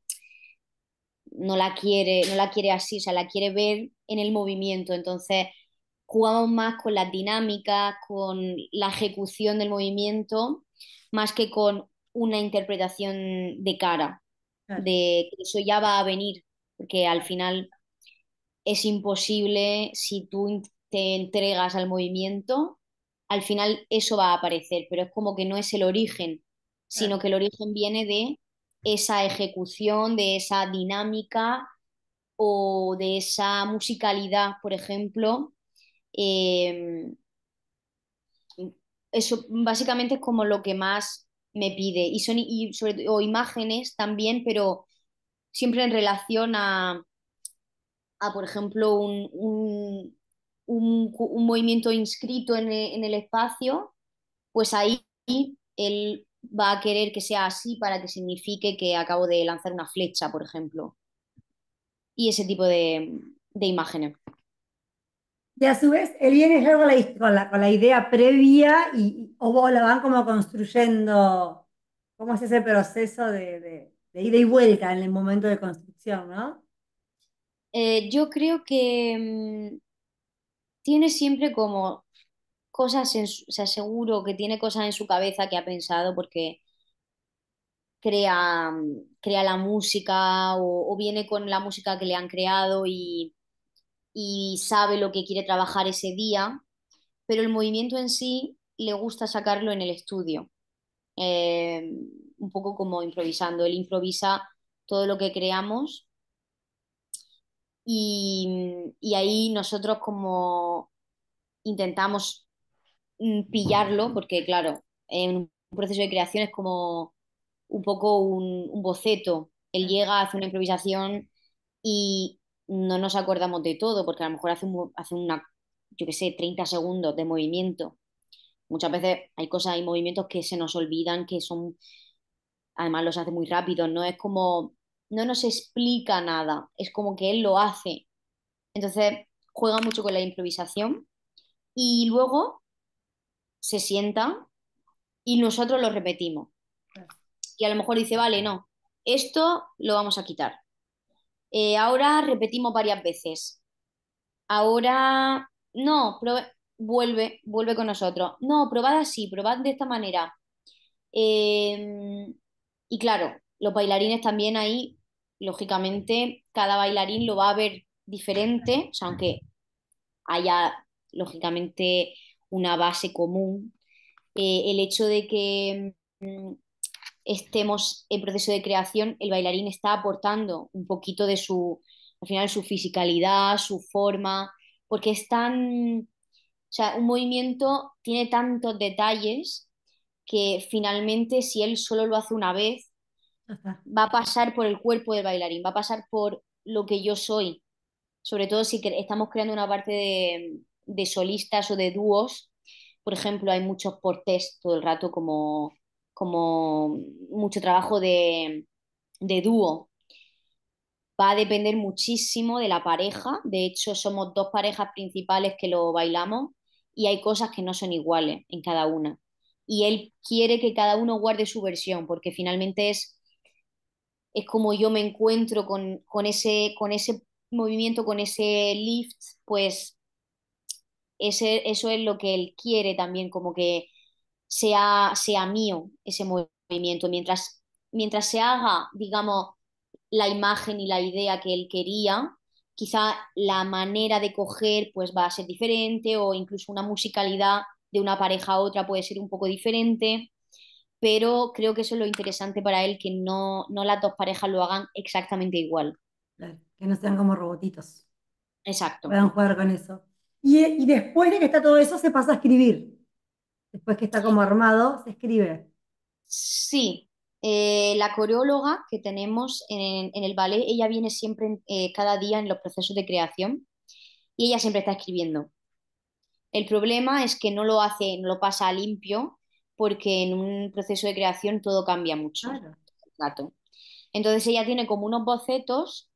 no la quiere, no la quiere así, o sea, la quiere ver en el movimiento. Entonces, jugamos más con las dinámicas, con la ejecución del movimiento, más que con una interpretación de cara, de que eso ya va a venir, porque al final es imposible si tú te entregas al movimiento, al final eso va a aparecer, pero es como que no es el origen, sino que el origen viene de esa ejecución, de esa dinámica o de esa musicalidad, por ejemplo. Em, eso básicamente es como lo que más me pide. Y son o imágenes también, pero siempre en relación a, por ejemplo, un un, movimiento inscrito en el, en el, espacio, pues ahí él va a querer que sea así para que signifique que acabo de lanzar una flecha, por ejemplo. Y ese tipo de, de imágenes. Y a su vez, él viene con la, con la, idea previa y, o lo la van como construyendo. ¿Cómo es ese proceso de, de, ida y vuelta en el momento de construcción, no? Eh, yo creo que mm, tiene siempre como cosas, se aseguro que tiene cosas en su cabeza que ha pensado porque crea, crea la música o, viene con la música que le han creado y, sabe lo que quiere trabajar ese día, pero el movimiento en sí le gusta sacarlo en el estudio, eh, un poco como improvisando. Él improvisa todo lo que creamos y, ahí nosotros como intentamos mm, pillarlo, porque claro, en un proceso de creación es como un poco un, boceto. Él llega, hace una improvisación y no nos acordamos de todo, porque a lo mejor hace, hace una, yo qué sé, 30 segundos de movimiento. Muchas veces hay cosas y movimientos que se nos olvidan, que son, además los hace muy rápido, no es como no nos explica nada, es como que él lo hace. Entonces juega mucho con la improvisación y luego se sienta y nosotros lo repetimos. Y a lo mejor dice, vale, no, esto lo vamos a quitar. Eh, ahora repetimos varias veces. Ahora, no, vuelve, vuelve con nosotros. No, probad así, probad de esta manera. Em, y claro, los bailarines también ahí lógicamente cada bailarín lo va a ver diferente, aunque haya lógicamente una base común, eh, el hecho de que mm, estemos en proceso de creación, el bailarín está aportando un poquito de su, al final, su fisicalidad, su forma, porque es tan, o sea, un movimiento tiene tantos detalles que finalmente si él solo lo hace una vez, va a pasar por el cuerpo del bailarín, va a pasar por lo que yo soy, sobre todo si estamos creando una parte de, solistas o de dúos. Por ejemplo, hay muchos portes todo el rato, como, mucho trabajo de dúo. Va a depender muchísimo de la pareja. De hecho, somos dos parejas principales que lo bailamos y hay cosas que no son iguales en cada una. Y él quiere que cada uno guarde su versión, porque finalmente es es como yo me encuentro con, ese, con ese movimiento, con ese lift, pues eso es lo que él quiere también, como que sea, sea mío ese movimiento. Mientras, mientras se haga, digamos, la imagen y la idea que él quería, quizá la manera de coger pues va a ser diferente o incluso una musicalidad de una pareja a otra puede ser un poco diferente pero creo que eso es lo interesante para él, que no, no las dos parejas lo hagan exactamente igual. que no sean como robotitos. Exacto. Puedan jugar con eso. Y, después de que está todo eso, se pasa a escribir. Después que está como armado, se escribe. Sí. Eh, la coreóloga que tenemos en, el ballet, ella viene siempre eh, cada día en los procesos de creación y ella siempre está escribiendo. El problema es que no lo hace, no lo pasa limpio porque en un proceso de creación todo cambia mucho. Entonces ella tiene como unos bocetos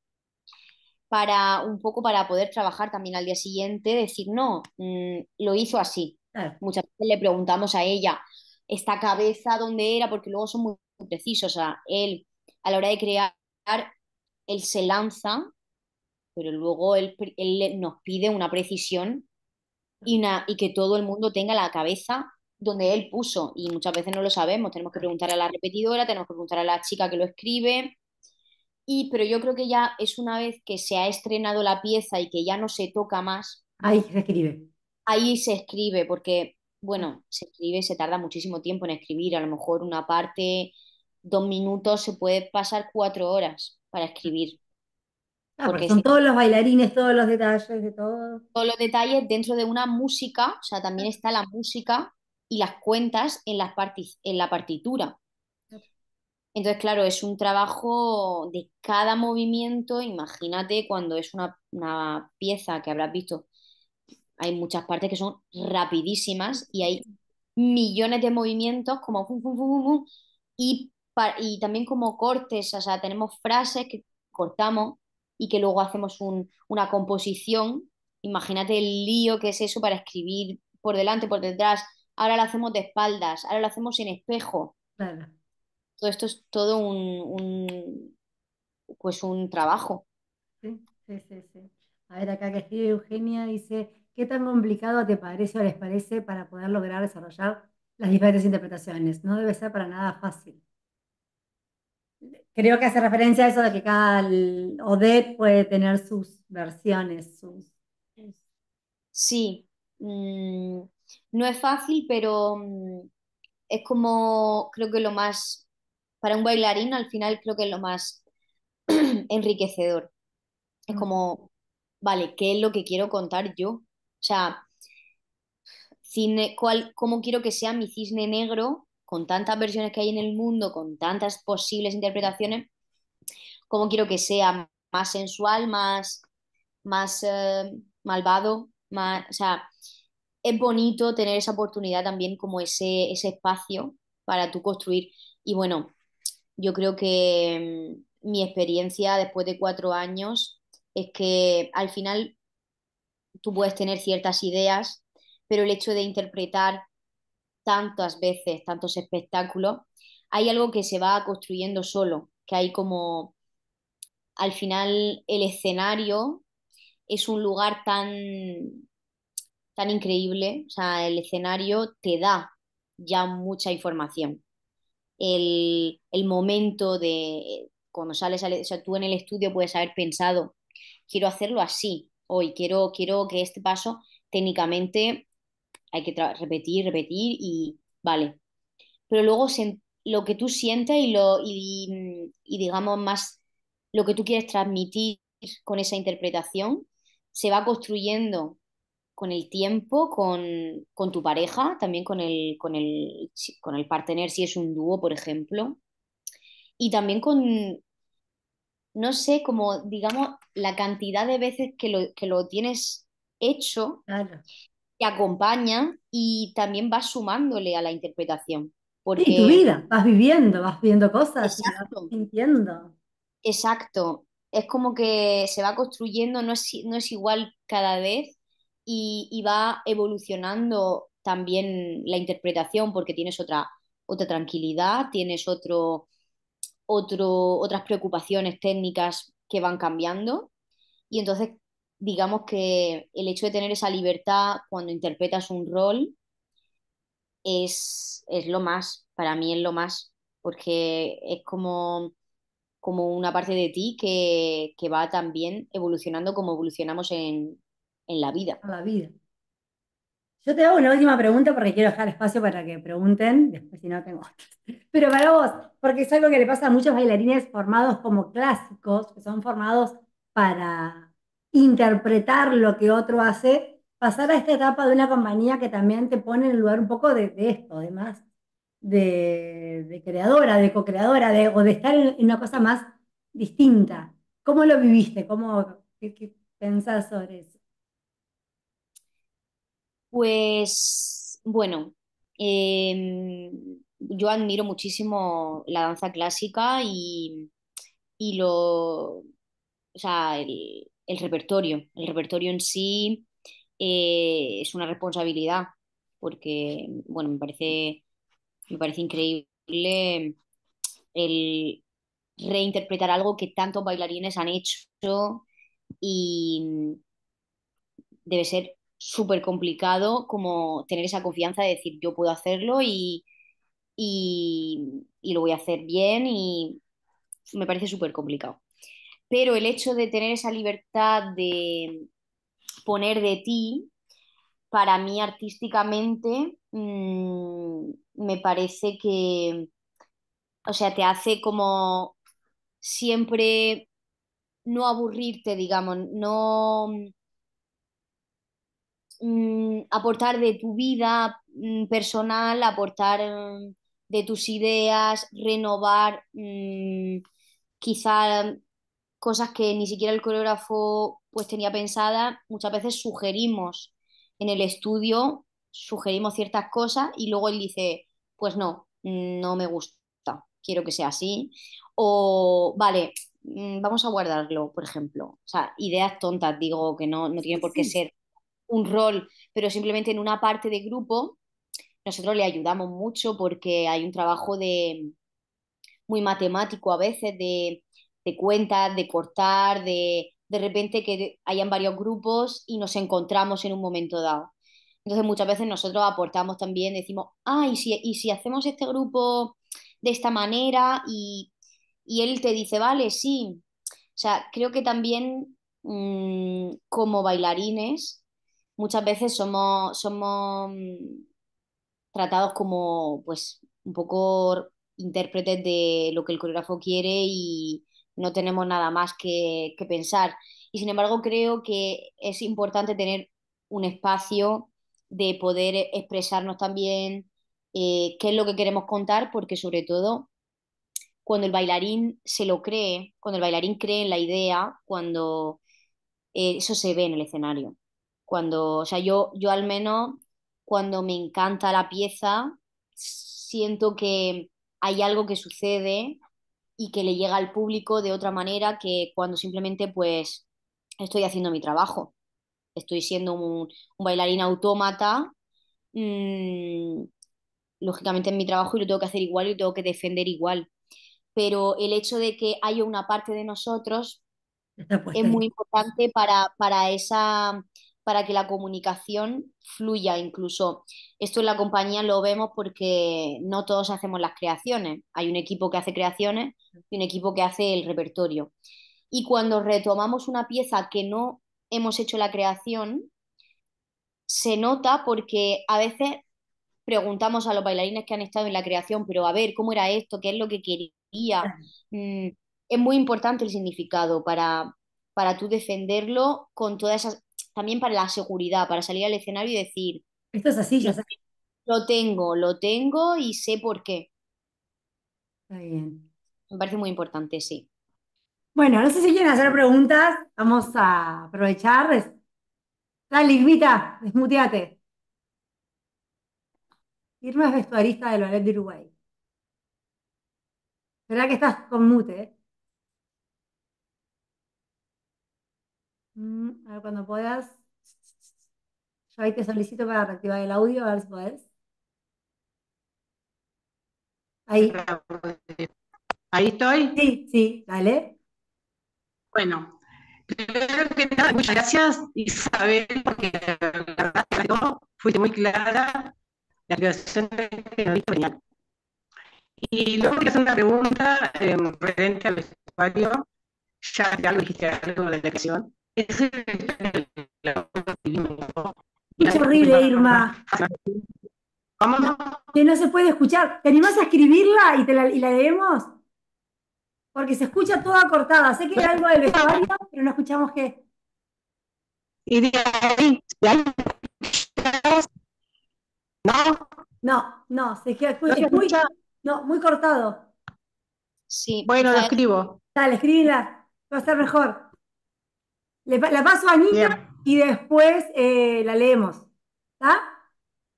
para un poco para poder trabajar también al día siguiente, decir, no, mm, lo hizo así. Muchas veces le preguntamos a ella, esta cabeza, dónde era, porque luego son muy precisos. O sea, él a la hora de crear, él se lanza, pero luego él, nos pide una precisión y, y que todo el mundo tenga la cabeza donde él puso, y muchas veces no lo sabemos, tenemos que preguntar a la repetidora, tenemos que preguntar a la chica que lo escribe, y pero yo creo que ya es una vez que se ha estrenado la pieza y que ya no se toca más. Ahí se escribe. Ahí se escribe, porque, bueno, se escribe, se tarda muchísimo tiempo en escribir, a lo mejor una parte, dos minutos, se puede pasar cuatro horas para escribir. Ah, porque son todos los bailarines, todos los detalles de Todos los detalles dentro de una música, o sea, también está la música y las cuentas en, las en la partitura. Entonces, claro, es un trabajo de cada movimiento. Imagínate cuando es una, pieza que habrás visto, hay muchas partes que son rapidísimas y hay millones de movimientos como y, y también como cortes, o sea, tenemos frases que cortamos y que luego hacemos una composición. Imagínate el lío que es eso para escribir por delante, por detrás, ahora lo hacemos de espaldas, ahora lo hacemos sin espejo. Todo esto es todo un, pues un trabajo. Sí, sí, sí, A ver, acá que escribe Eugenia dice, ¿qué tan complicado te parece o les parece para poder lograr desarrollar las diferentes interpretaciones? No debe ser para nada fácil. Creo que hace referencia a eso de que cada ODET puede tener sus versiones, sus... Sí. Mm, no es fácil, pero mm, es como creo que lo más, para un bailarín al final creo que es lo más <clears throat> enriquecedor. Es mm. como, vale, ¿qué es lo que quiero contar yo? O sea, cine, ¿cómo quiero que sea mi cisne negro con tantas versiones que hay en el mundo, con tantas posibles interpretaciones? ¿Cómo quiero que sea más sensual, más, más eh, malvado? Más, o sea, es bonito tener esa oportunidad también como ese, espacio para tú construir. Y bueno, yo creo que mm, mi experiencia después de cuatro años es que al final tú puedes tener ciertas ideas, pero el hecho de interpretar tantas veces, tantos espectáculos, hay algo que se va construyendo solo, que hay como, al final el escenario es un lugar tan tan increíble. O sea, el escenario te da ya mucha información. El, momento de cuando sales, e, o sea, tú en el estudio puedes haber pensado, quiero hacerlo así hoy, quiero, quiero que este paso técnicamente hay que repetir, repetir y vale. Pero luego lo que tú sientes y, lo, y digamos más lo que tú quieres transmitir con esa interpretación se va construyendo con el tiempo, con, tu pareja, también con el, con, el, con el partner, si es un dúo, por ejemplo. Y también con, no sé, como digamos, la cantidad de veces que lo, que lo tienes hecho, te acompaña y también vas sumándole a la interpretación. Porque... tu vida, vas viviendo, vas viendo cosas, Exacto. Exacto, es como que se va construyendo, no es, no es igual cada vez y, va evolucionando también la interpretación porque tienes otra, otra tranquilidad, tienes otro, otro, otras preocupaciones técnicas que van cambiando y entonces digamos que el hecho de tener esa libertad cuando interpretas un rol es, lo más, para mí es lo más, porque es como como una parte de ti que, que, va también evolucionando como evolucionamos en, en la vida. la vida. Yo te hago una última pregunta porque quiero dejar espacio para que pregunten, después si no tengo <laughs> Pero para vos, porque es algo que le pasa a muchos bailarines formados como clásicos, que son formados para interpretar lo que otro hace, pasar a esta etapa de una compañía que también te pone en lugar un poco de, esto, además de, creadora, de co-creadora, de, o de estar en, una cosa más distinta. ¿Cómo lo viviste? ¿Cómo, qué, ¿Qué pensás sobre eso? Pues bueno, eh, yo admiro muchísimo la danza clásica y, lo, o sea, el, repertorio. El repertorio en sí eh, es una responsabilidad porque, bueno, me parece, me parece increíble el reinterpretar algo que tantos bailarines han hecho y debe ser súper complicado como tener esa confianza de decir yo puedo hacerlo y, y, y lo voy a hacer bien y me parece súper complicado. Pero el hecho de tener esa libertad de poner de ti, para mí artísticamente mm, me parece que, o sea, te hace como siempre no aburrirte, digamos, no Mm, aportar de tu vida mm, personal, aportar mm, de tus ideas, renovar quizá cosas que ni siquiera el coreógrafo pues tenía pensada, Muchas veces sugerimos en el estudio, sugerimos ciertas cosas y luego él dice, pues no, no me gusta, quiero que sea así. O vale, vamos a guardarlo, por ejemplo. O sea, ideas tontas, digo, que no, no tiene por qué ser un rol, pero simplemente en una parte de grupo, nosotros le ayudamos mucho porque hay un trabajo de muy matemático a veces de, cuentas, de cortar, de de repente que hayan varios grupos y nos encontramos en un momento dado. Entonces muchas veces nosotros aportamos también, decimos, ah, y si, y si hacemos este grupo de esta manera y, él te dice, vale, sí. O sea, creo que también mm, como bailarines muchas veces somos, somos mm, tratados como, pues, un poco intérpretes de lo que el coreógrafo quiere y no tenemos nada más que, pensar. Y sin embargo, creo que es importante tener un espacio de poder e-, expresarnos también eh, qué es lo que queremos contar, porque sobre todo cuando el bailarín se lo cree, cuando el bailarín cree en la idea, cuando eh, eso se ve en el escenario. Cuando, o sea, yo, yo al menos cuando me encanta la pieza, siento que hay algo que sucede y que le llega al público de otra manera que cuando simplemente pues estoy haciendo mi trabajo. Estoy siendo un, bailarín autómata. Mm, lógicamente en mi trabajo y lo tengo que hacer igual y lo tengo que defender igual. Pero el hecho de que haya una parte de nosotros es muy importante para, para esa para que la comunicación fluya incluso. Esto en la compañía lo vemos porque no todos hacemos las creaciones. Hay un equipo que hace creaciones y un equipo que hace el repertorio. Y cuando retomamos una pieza que no hemos hecho la creación, se nota porque a veces preguntamos a los bailarines que han estado en la creación, pero a ver, ¿cómo era esto? ¿Qué es lo que quería? Mm, es muy importante el significado para, para tú defenderlo con todas esas también para la seguridad, para salir al escenario y decir, esto es así, yo sé. Lo tengo, lo tengo y sé por qué. Está bien. Me parece muy importante, sí. Bueno, no sé si quieren hacer preguntas, vamos a aprovechar. Dale, Irmita, desmuteate. Irma es vestuarista la Ballet de Uruguay. Será que estás con mute? Eh. Mm cuando puedas. Yo ahí te solicito para reactivar el audio, a ver si puedes Ahí. ¿Ahí estoy? Sí, sí, dale. Bueno, primero que nada, muchas gracias Isabel, porque la verdad que fuiste muy clara, la que de genial. Y luego a hacer una pregunta eh, referente al vestuario, ya lo dijiste algo de la elección. Es, horrible, Irma. Que no se puede escuchar. ¿Te animas a escribirla y, la, leemos? Porque se escucha toda cortada. Sé que era algo del vestuario, pero no escuchamos qué. ¿No? No, no, se es muy, no, muy cortado. Sí. Bueno, lo escribo. Dale, escríbela. Va a ser mejor la paso a Anita y después eh, la leemos. ¿Está?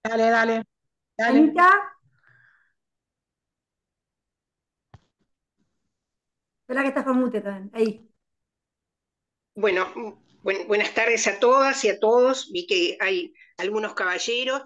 Dale, dale, dale. Anita. Espera que estás con mute también. Ahí. Bueno, buenas tardes a todas y a todos. Vi que hay algunos caballeros.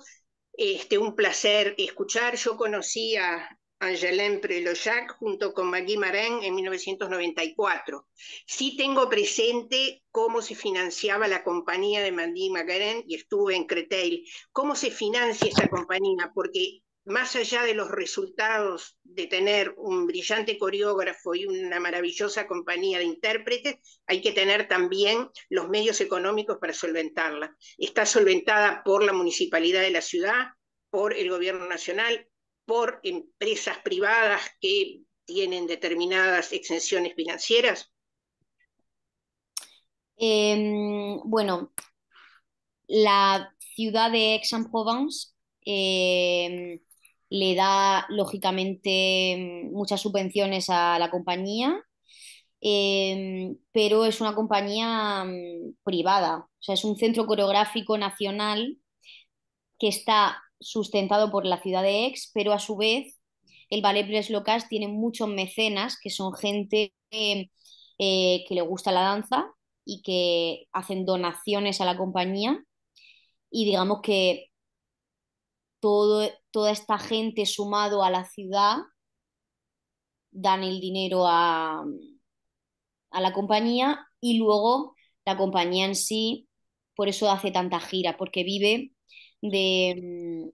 Este, un placer escuchar. Yo conocí a, Angelin Prelojac junto con Magui Marén en 1994. Sí tengo presente cómo se financiaba la compañía de Magui Marén, y estuve en Creteil. ¿Cómo se financia esta compañía? Porque más allá de los resultados de tener un brillante coreógrafo y una maravillosa compañía de intérpretes, hay que tener también los medios económicos para solventarla. Está solventada por la municipalidad de la ciudad, por el gobierno nacional, por empresas privadas que tienen determinadas exenciones financieras? Em, bueno, la ciudad de Aix-en-Provence em, le da, lógicamente, muchas subvenciones a la compañía, em, pero es una compañía mm, privada, o sea, es un centro coreográfico nacional que está sustentado por la ciudad de Ex, pero a su vez el ballet Locas tiene muchos mecenas que son gente eh, eh, que le gusta la danza y que hacen donaciones a la compañía y digamos que todo, toda esta gente sumado a la ciudad dan el dinero a, a la compañía y luego la compañía en sí por eso hace tanta gira, porque vive de, mm,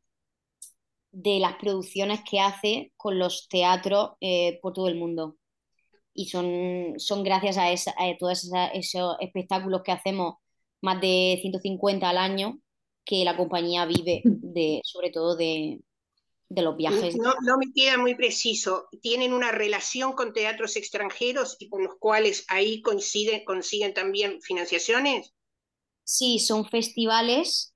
de las producciones que hace con los teatros eh, por todo el mundo. Y son, son gracias a, a todos esos espectáculos que hacemos, más de 150 al año, que la compañía vive de, sobre todo de, los viajes. No, me queda muy preciso. Tienen una relación con teatros extranjeros y con los cuales ahí coinciden, consiguen también financiaciones. Sí, son festivales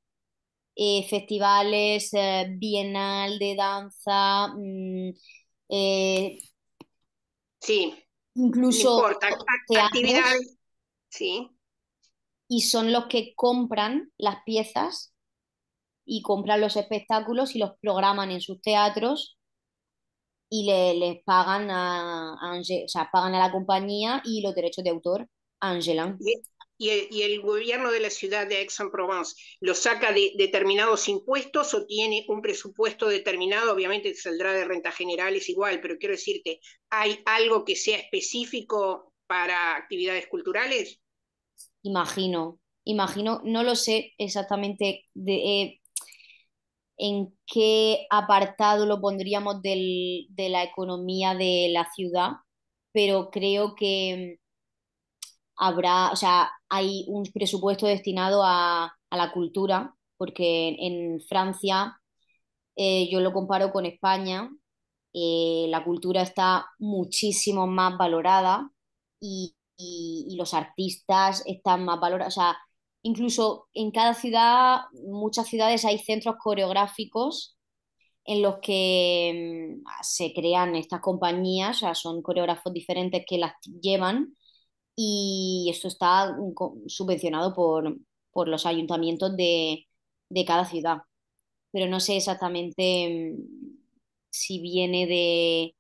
eh, festivales, eh, bienal de danza. Mm, eh, incluso actividad Y son los que compran las piezas y compran los espectáculos y los programan en sus teatros y les pagan a, a la compañía y los derechos de autor a y el, gobierno de la ciudad de Aix-en-Provence lo saca de determinados impuestos o tiene un presupuesto determinado, obviamente saldrá de renta general, es igual, pero quiero decirte, ¿hay algo que sea específico para actividades culturales? Imagino, imagino, no lo sé exactamente de, eh, en qué apartado lo pondríamos de la economía de la ciudad, pero creo que habrá, o sea, hay un presupuesto destinado a, la cultura, porque en Francia eh, yo lo comparo con España, eh, la cultura está muchísimo más valorada y, los artistas están más valorados, o incluso en cada ciudad, muchas ciudades hay centros coreográficos en los que mm, se crean estas compañías, son coreógrafos diferentes que las llevan y esto está subvencionado por, por los ayuntamientos de, de, cada ciudad. Pero no sé exactamente mm, si viene de,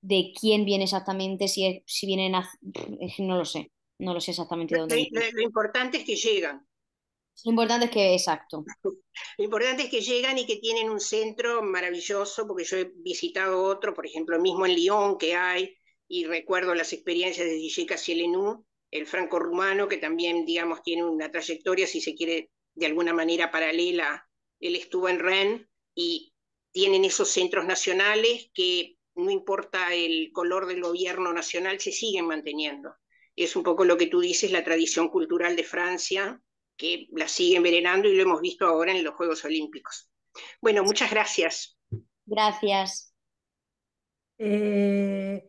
de quién viene exactamente, si, si vienen a... No lo sé, no lo sé exactamente de dónde. Lo, lo importante es que llegan. Lo importante es que, exacto. Lo importante es que llegan y que tienen un centro maravilloso, porque yo he visitado otro, por ejemplo, mismo en Lyon, que hay, y recuerdo las experiencias de DJ Casielenu, el franco-rumano, que también, digamos, tiene una trayectoria, si se quiere, de alguna manera paralela. Él estuvo en Rennes y tienen esos centros nacionales que no importa el color del gobierno nacional, se siguen manteniendo. Es un poco lo que tú dices, la tradición cultural de Francia, que la sigue envenenando y lo hemos visto ahora en los Juegos Olímpicos. Bueno, muchas gracias. Gracias. Eh...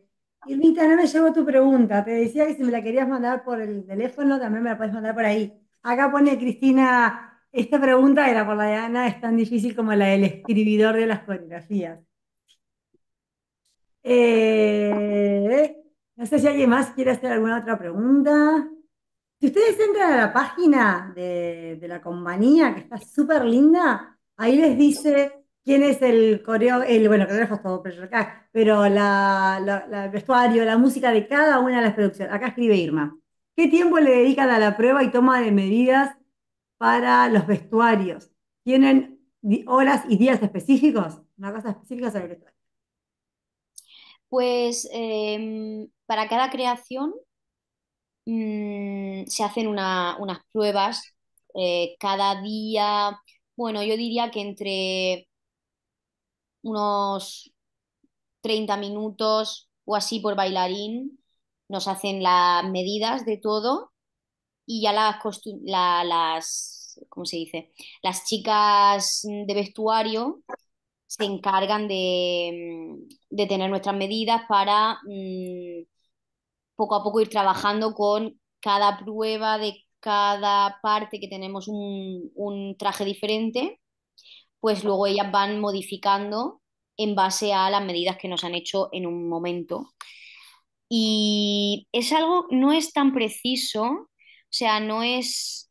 Irmita, no me llevo tu pregunta. Te decía que si me la querías mandar por el teléfono, también me la puedes mandar por ahí. Acá pone Cristina, esta pregunta era por la de Ana, es tan difícil como la del escribidor de las coreografías. Eh, no sé si alguien más quiere hacer alguna otra pregunta. Si ustedes entran a la página de, de la compañía, que está súper linda, ahí les dice quién es el coreo, el, bueno, coreógrafo es todo, pero pero el vestuario, la música de cada una de las producciones. Acá escribe Irma. ¿Qué tiempo le dedican a la prueba y toma de medidas para los vestuarios? ¿Tienen horas y días específicos? Una cosa específica sobre el vestuario. Pues em, para cada creación mm, se hacen unas pruebas eh, cada día. Bueno, yo diría que entre unos 30 minutos o así por bailarín, nos hacen las medidas de todo y ya las, las se dice? Las chicas de vestuario se encargan de, tener nuestras medidas para mm, poco a poco ir trabajando con cada prueba de cada parte que tenemos un, un traje diferente pues luego ellas van modificando en base a las medidas que nos han hecho en un momento. Y es algo, no es tan preciso, o sea, no es,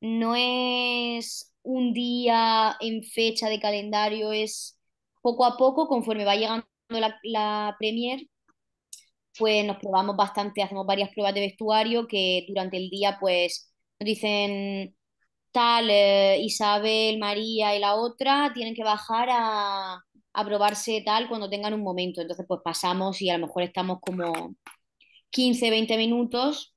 no es un día en fecha de calendario, es poco a poco, conforme va llegando la, premier, pues nos probamos bastante, hacemos varias pruebas de vestuario que durante el día pues nos dicen tal, eh, Isabel, María y la otra tienen que bajar a, aprobarse probarse tal cuando tengan un momento. Entonces, pues pasamos y a lo mejor estamos como 15, 20 minutos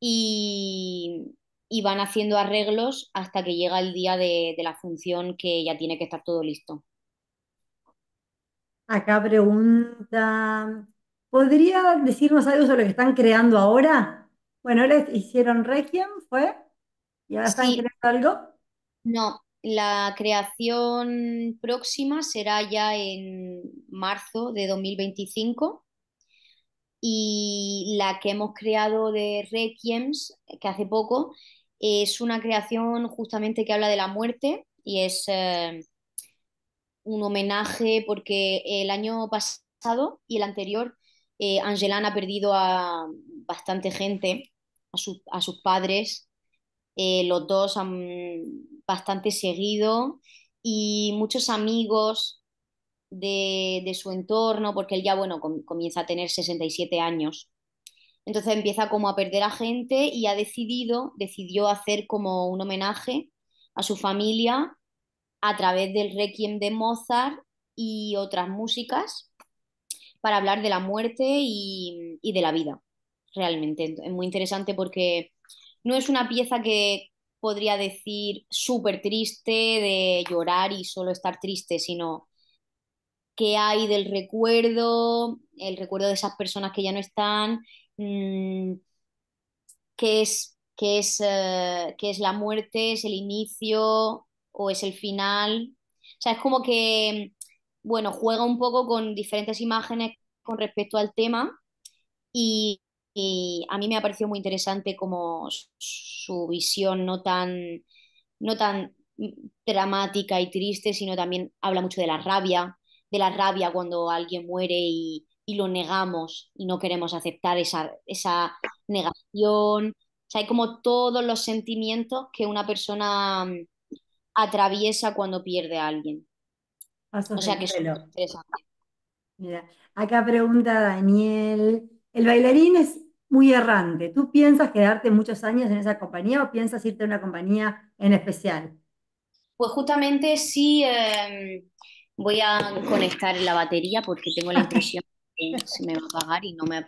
y, van haciendo arreglos hasta que llega el día de, la función que ya tiene que estar todo listo. Acá pregunta, ¿podría decirnos algo sobre lo que están creando ahora? Bueno, ¿les hicieron Requiem, ¿fue? ¿Ya están creando algo? No, la creación próxima será ya en marzo de 2025 y la que hemos creado de Requiems, que hace poco, es una creación justamente que habla de la muerte y es eh, un homenaje porque el año pasado y el anterior eh, ha perdido a bastante gente, a, a sus padres, eh, los dos han bastante seguido y muchos amigos de, de, su entorno, porque él ya, bueno, comienza a tener 67 años. Entonces empieza como a perder a gente y ha decidido, decidió hacer como un homenaje a su familia a través del requiem de Mozart y otras músicas para hablar de la muerte y, y de la vida, realmente. Es muy interesante porque no es una pieza que podría decir súper triste, de llorar y solo estar triste, sino que hay del recuerdo, el recuerdo de esas personas que ya no están, qué mm, que es, que es, eh, es la muerte, es el inicio o es el final. O sea, es como que, bueno, juega un poco con diferentes imágenes con respecto al tema y, y a mí me ha parecido muy interesante como su visión no tan, no tan dramática y triste, sino también habla mucho de la rabia, de la rabia cuando alguien muere y, lo negamos y no queremos aceptar esa, esa negación. O sea, hay como todos los sentimientos que una persona mm, atraviesa cuando pierde a alguien. o sea que es interesante. acá pregunta Daniel, ¿el bailarín es muy errante. ¿Tú piensas quedarte muchos años en esa compañía o piensas irte a una compañía en especial? Pues justamente sí em, voy a conectar la batería porque tengo la impresión que se me va a apagar y no me...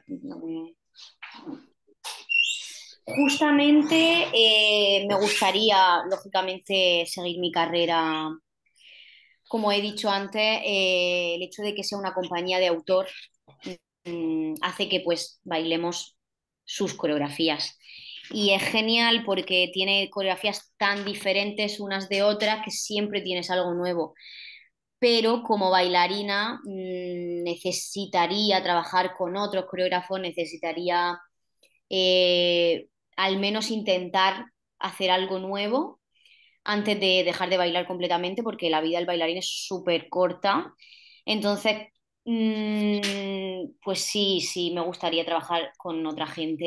Justamente eh, me gustaría, lógicamente, seguir mi carrera. Como he dicho antes, eh, el hecho de que sea una compañía de autor mm, hace que pues bailemos sus coreografías. Y es genial porque tiene coreografías tan diferentes unas de otras que siempre tienes algo nuevo. Pero como bailarina mm, necesitaría trabajar con otros coreógrafos, necesitaría eh, al menos intentar hacer algo nuevo antes de dejar de bailar completamente, porque la vida del bailarín es súper corta. Entonces, Mm, pues sí, sí, me gustaría trabajar con otra gente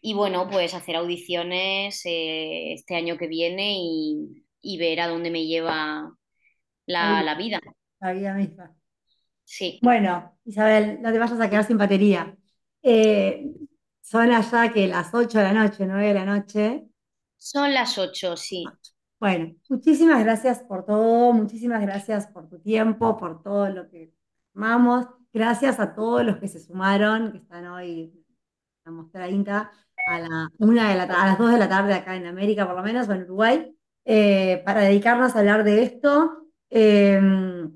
y, bueno, pues hacer audiciones eh, este año que viene y, ver a dónde me lleva la, vida. La vida misma. Sí. Bueno, Isabel, no te vas a quedar sin batería. Eh, son allá que las 8 de la noche, 9 de la noche. Son las 8, sí. Bueno, muchísimas gracias por todo, muchísimas gracias por tu tiempo, por todo lo que Vamos, gracias a todos los que se sumaron, que están hoy, estamos 30, a, la una de a las 2 de la tarde acá en América, por lo menos, o en Uruguay, eh, para dedicarnos a hablar de esto. Em,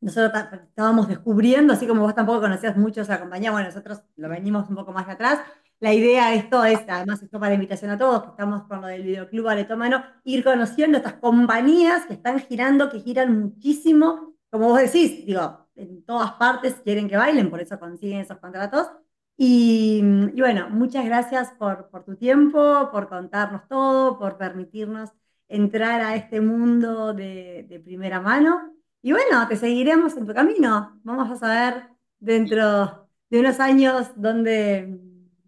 nosotros estábamos descubriendo, así como vos tampoco conocías mucho esa compañía, bueno, nosotros lo venimos un poco más atrás. La idea de esto es, además, esto para invitación a todos, que estamos con lo del videoclub aretomano, ir conociendo estas compañías que están girando, que giran muchísimo, como vos decís, digo, en todas partes quieren que bailen, por eso consiguen esos contratos. Y, bueno, muchas gracias por, por, tu tiempo, por contarnos todo, por permitirnos entrar a este mundo de, primera mano. Y bueno, te seguiremos en tu camino. Vamos a saber dentro de unos años dónde,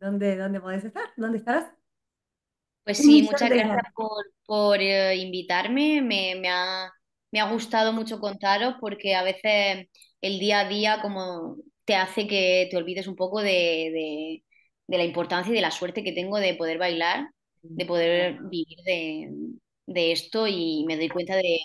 dónde, dónde podés estar, dónde estarás. Pues sí, muchas gracias por, por eh, invitarme. Me, me, ha, me, ha, gustado mucho contaros porque a veces el día a día como te hace que te olvides un poco de, la importancia y de la suerte que tengo de poder bailar, de poder vivir de, esto y me doy cuenta de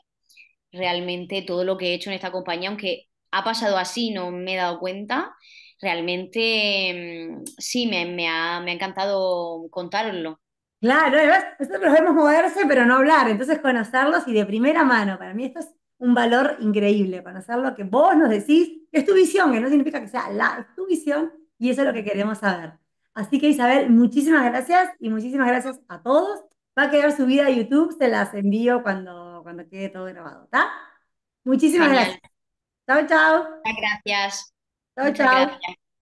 realmente todo lo que he hecho en esta compañía, aunque ha pasado así, no me he dado cuenta, realmente mm, sí, me, ha, encantado contarlo. Claro, además nosotros podemos moverse pero no hablar, entonces conocerlos y de primera mano, para mí esto es un valor increíble para hacer lo que vos nos decís, que es tu visión, que no significa que sea la, es tu visión y eso es lo que queremos saber. Así que Isabel, muchísimas gracias y muchísimas gracias a todos. Va a quedar subida a YouTube, se las envío cuando, cuando quede todo grabado, ¿está? Muchísimas gracias. Chao, chao. Gracias. Chao, chao.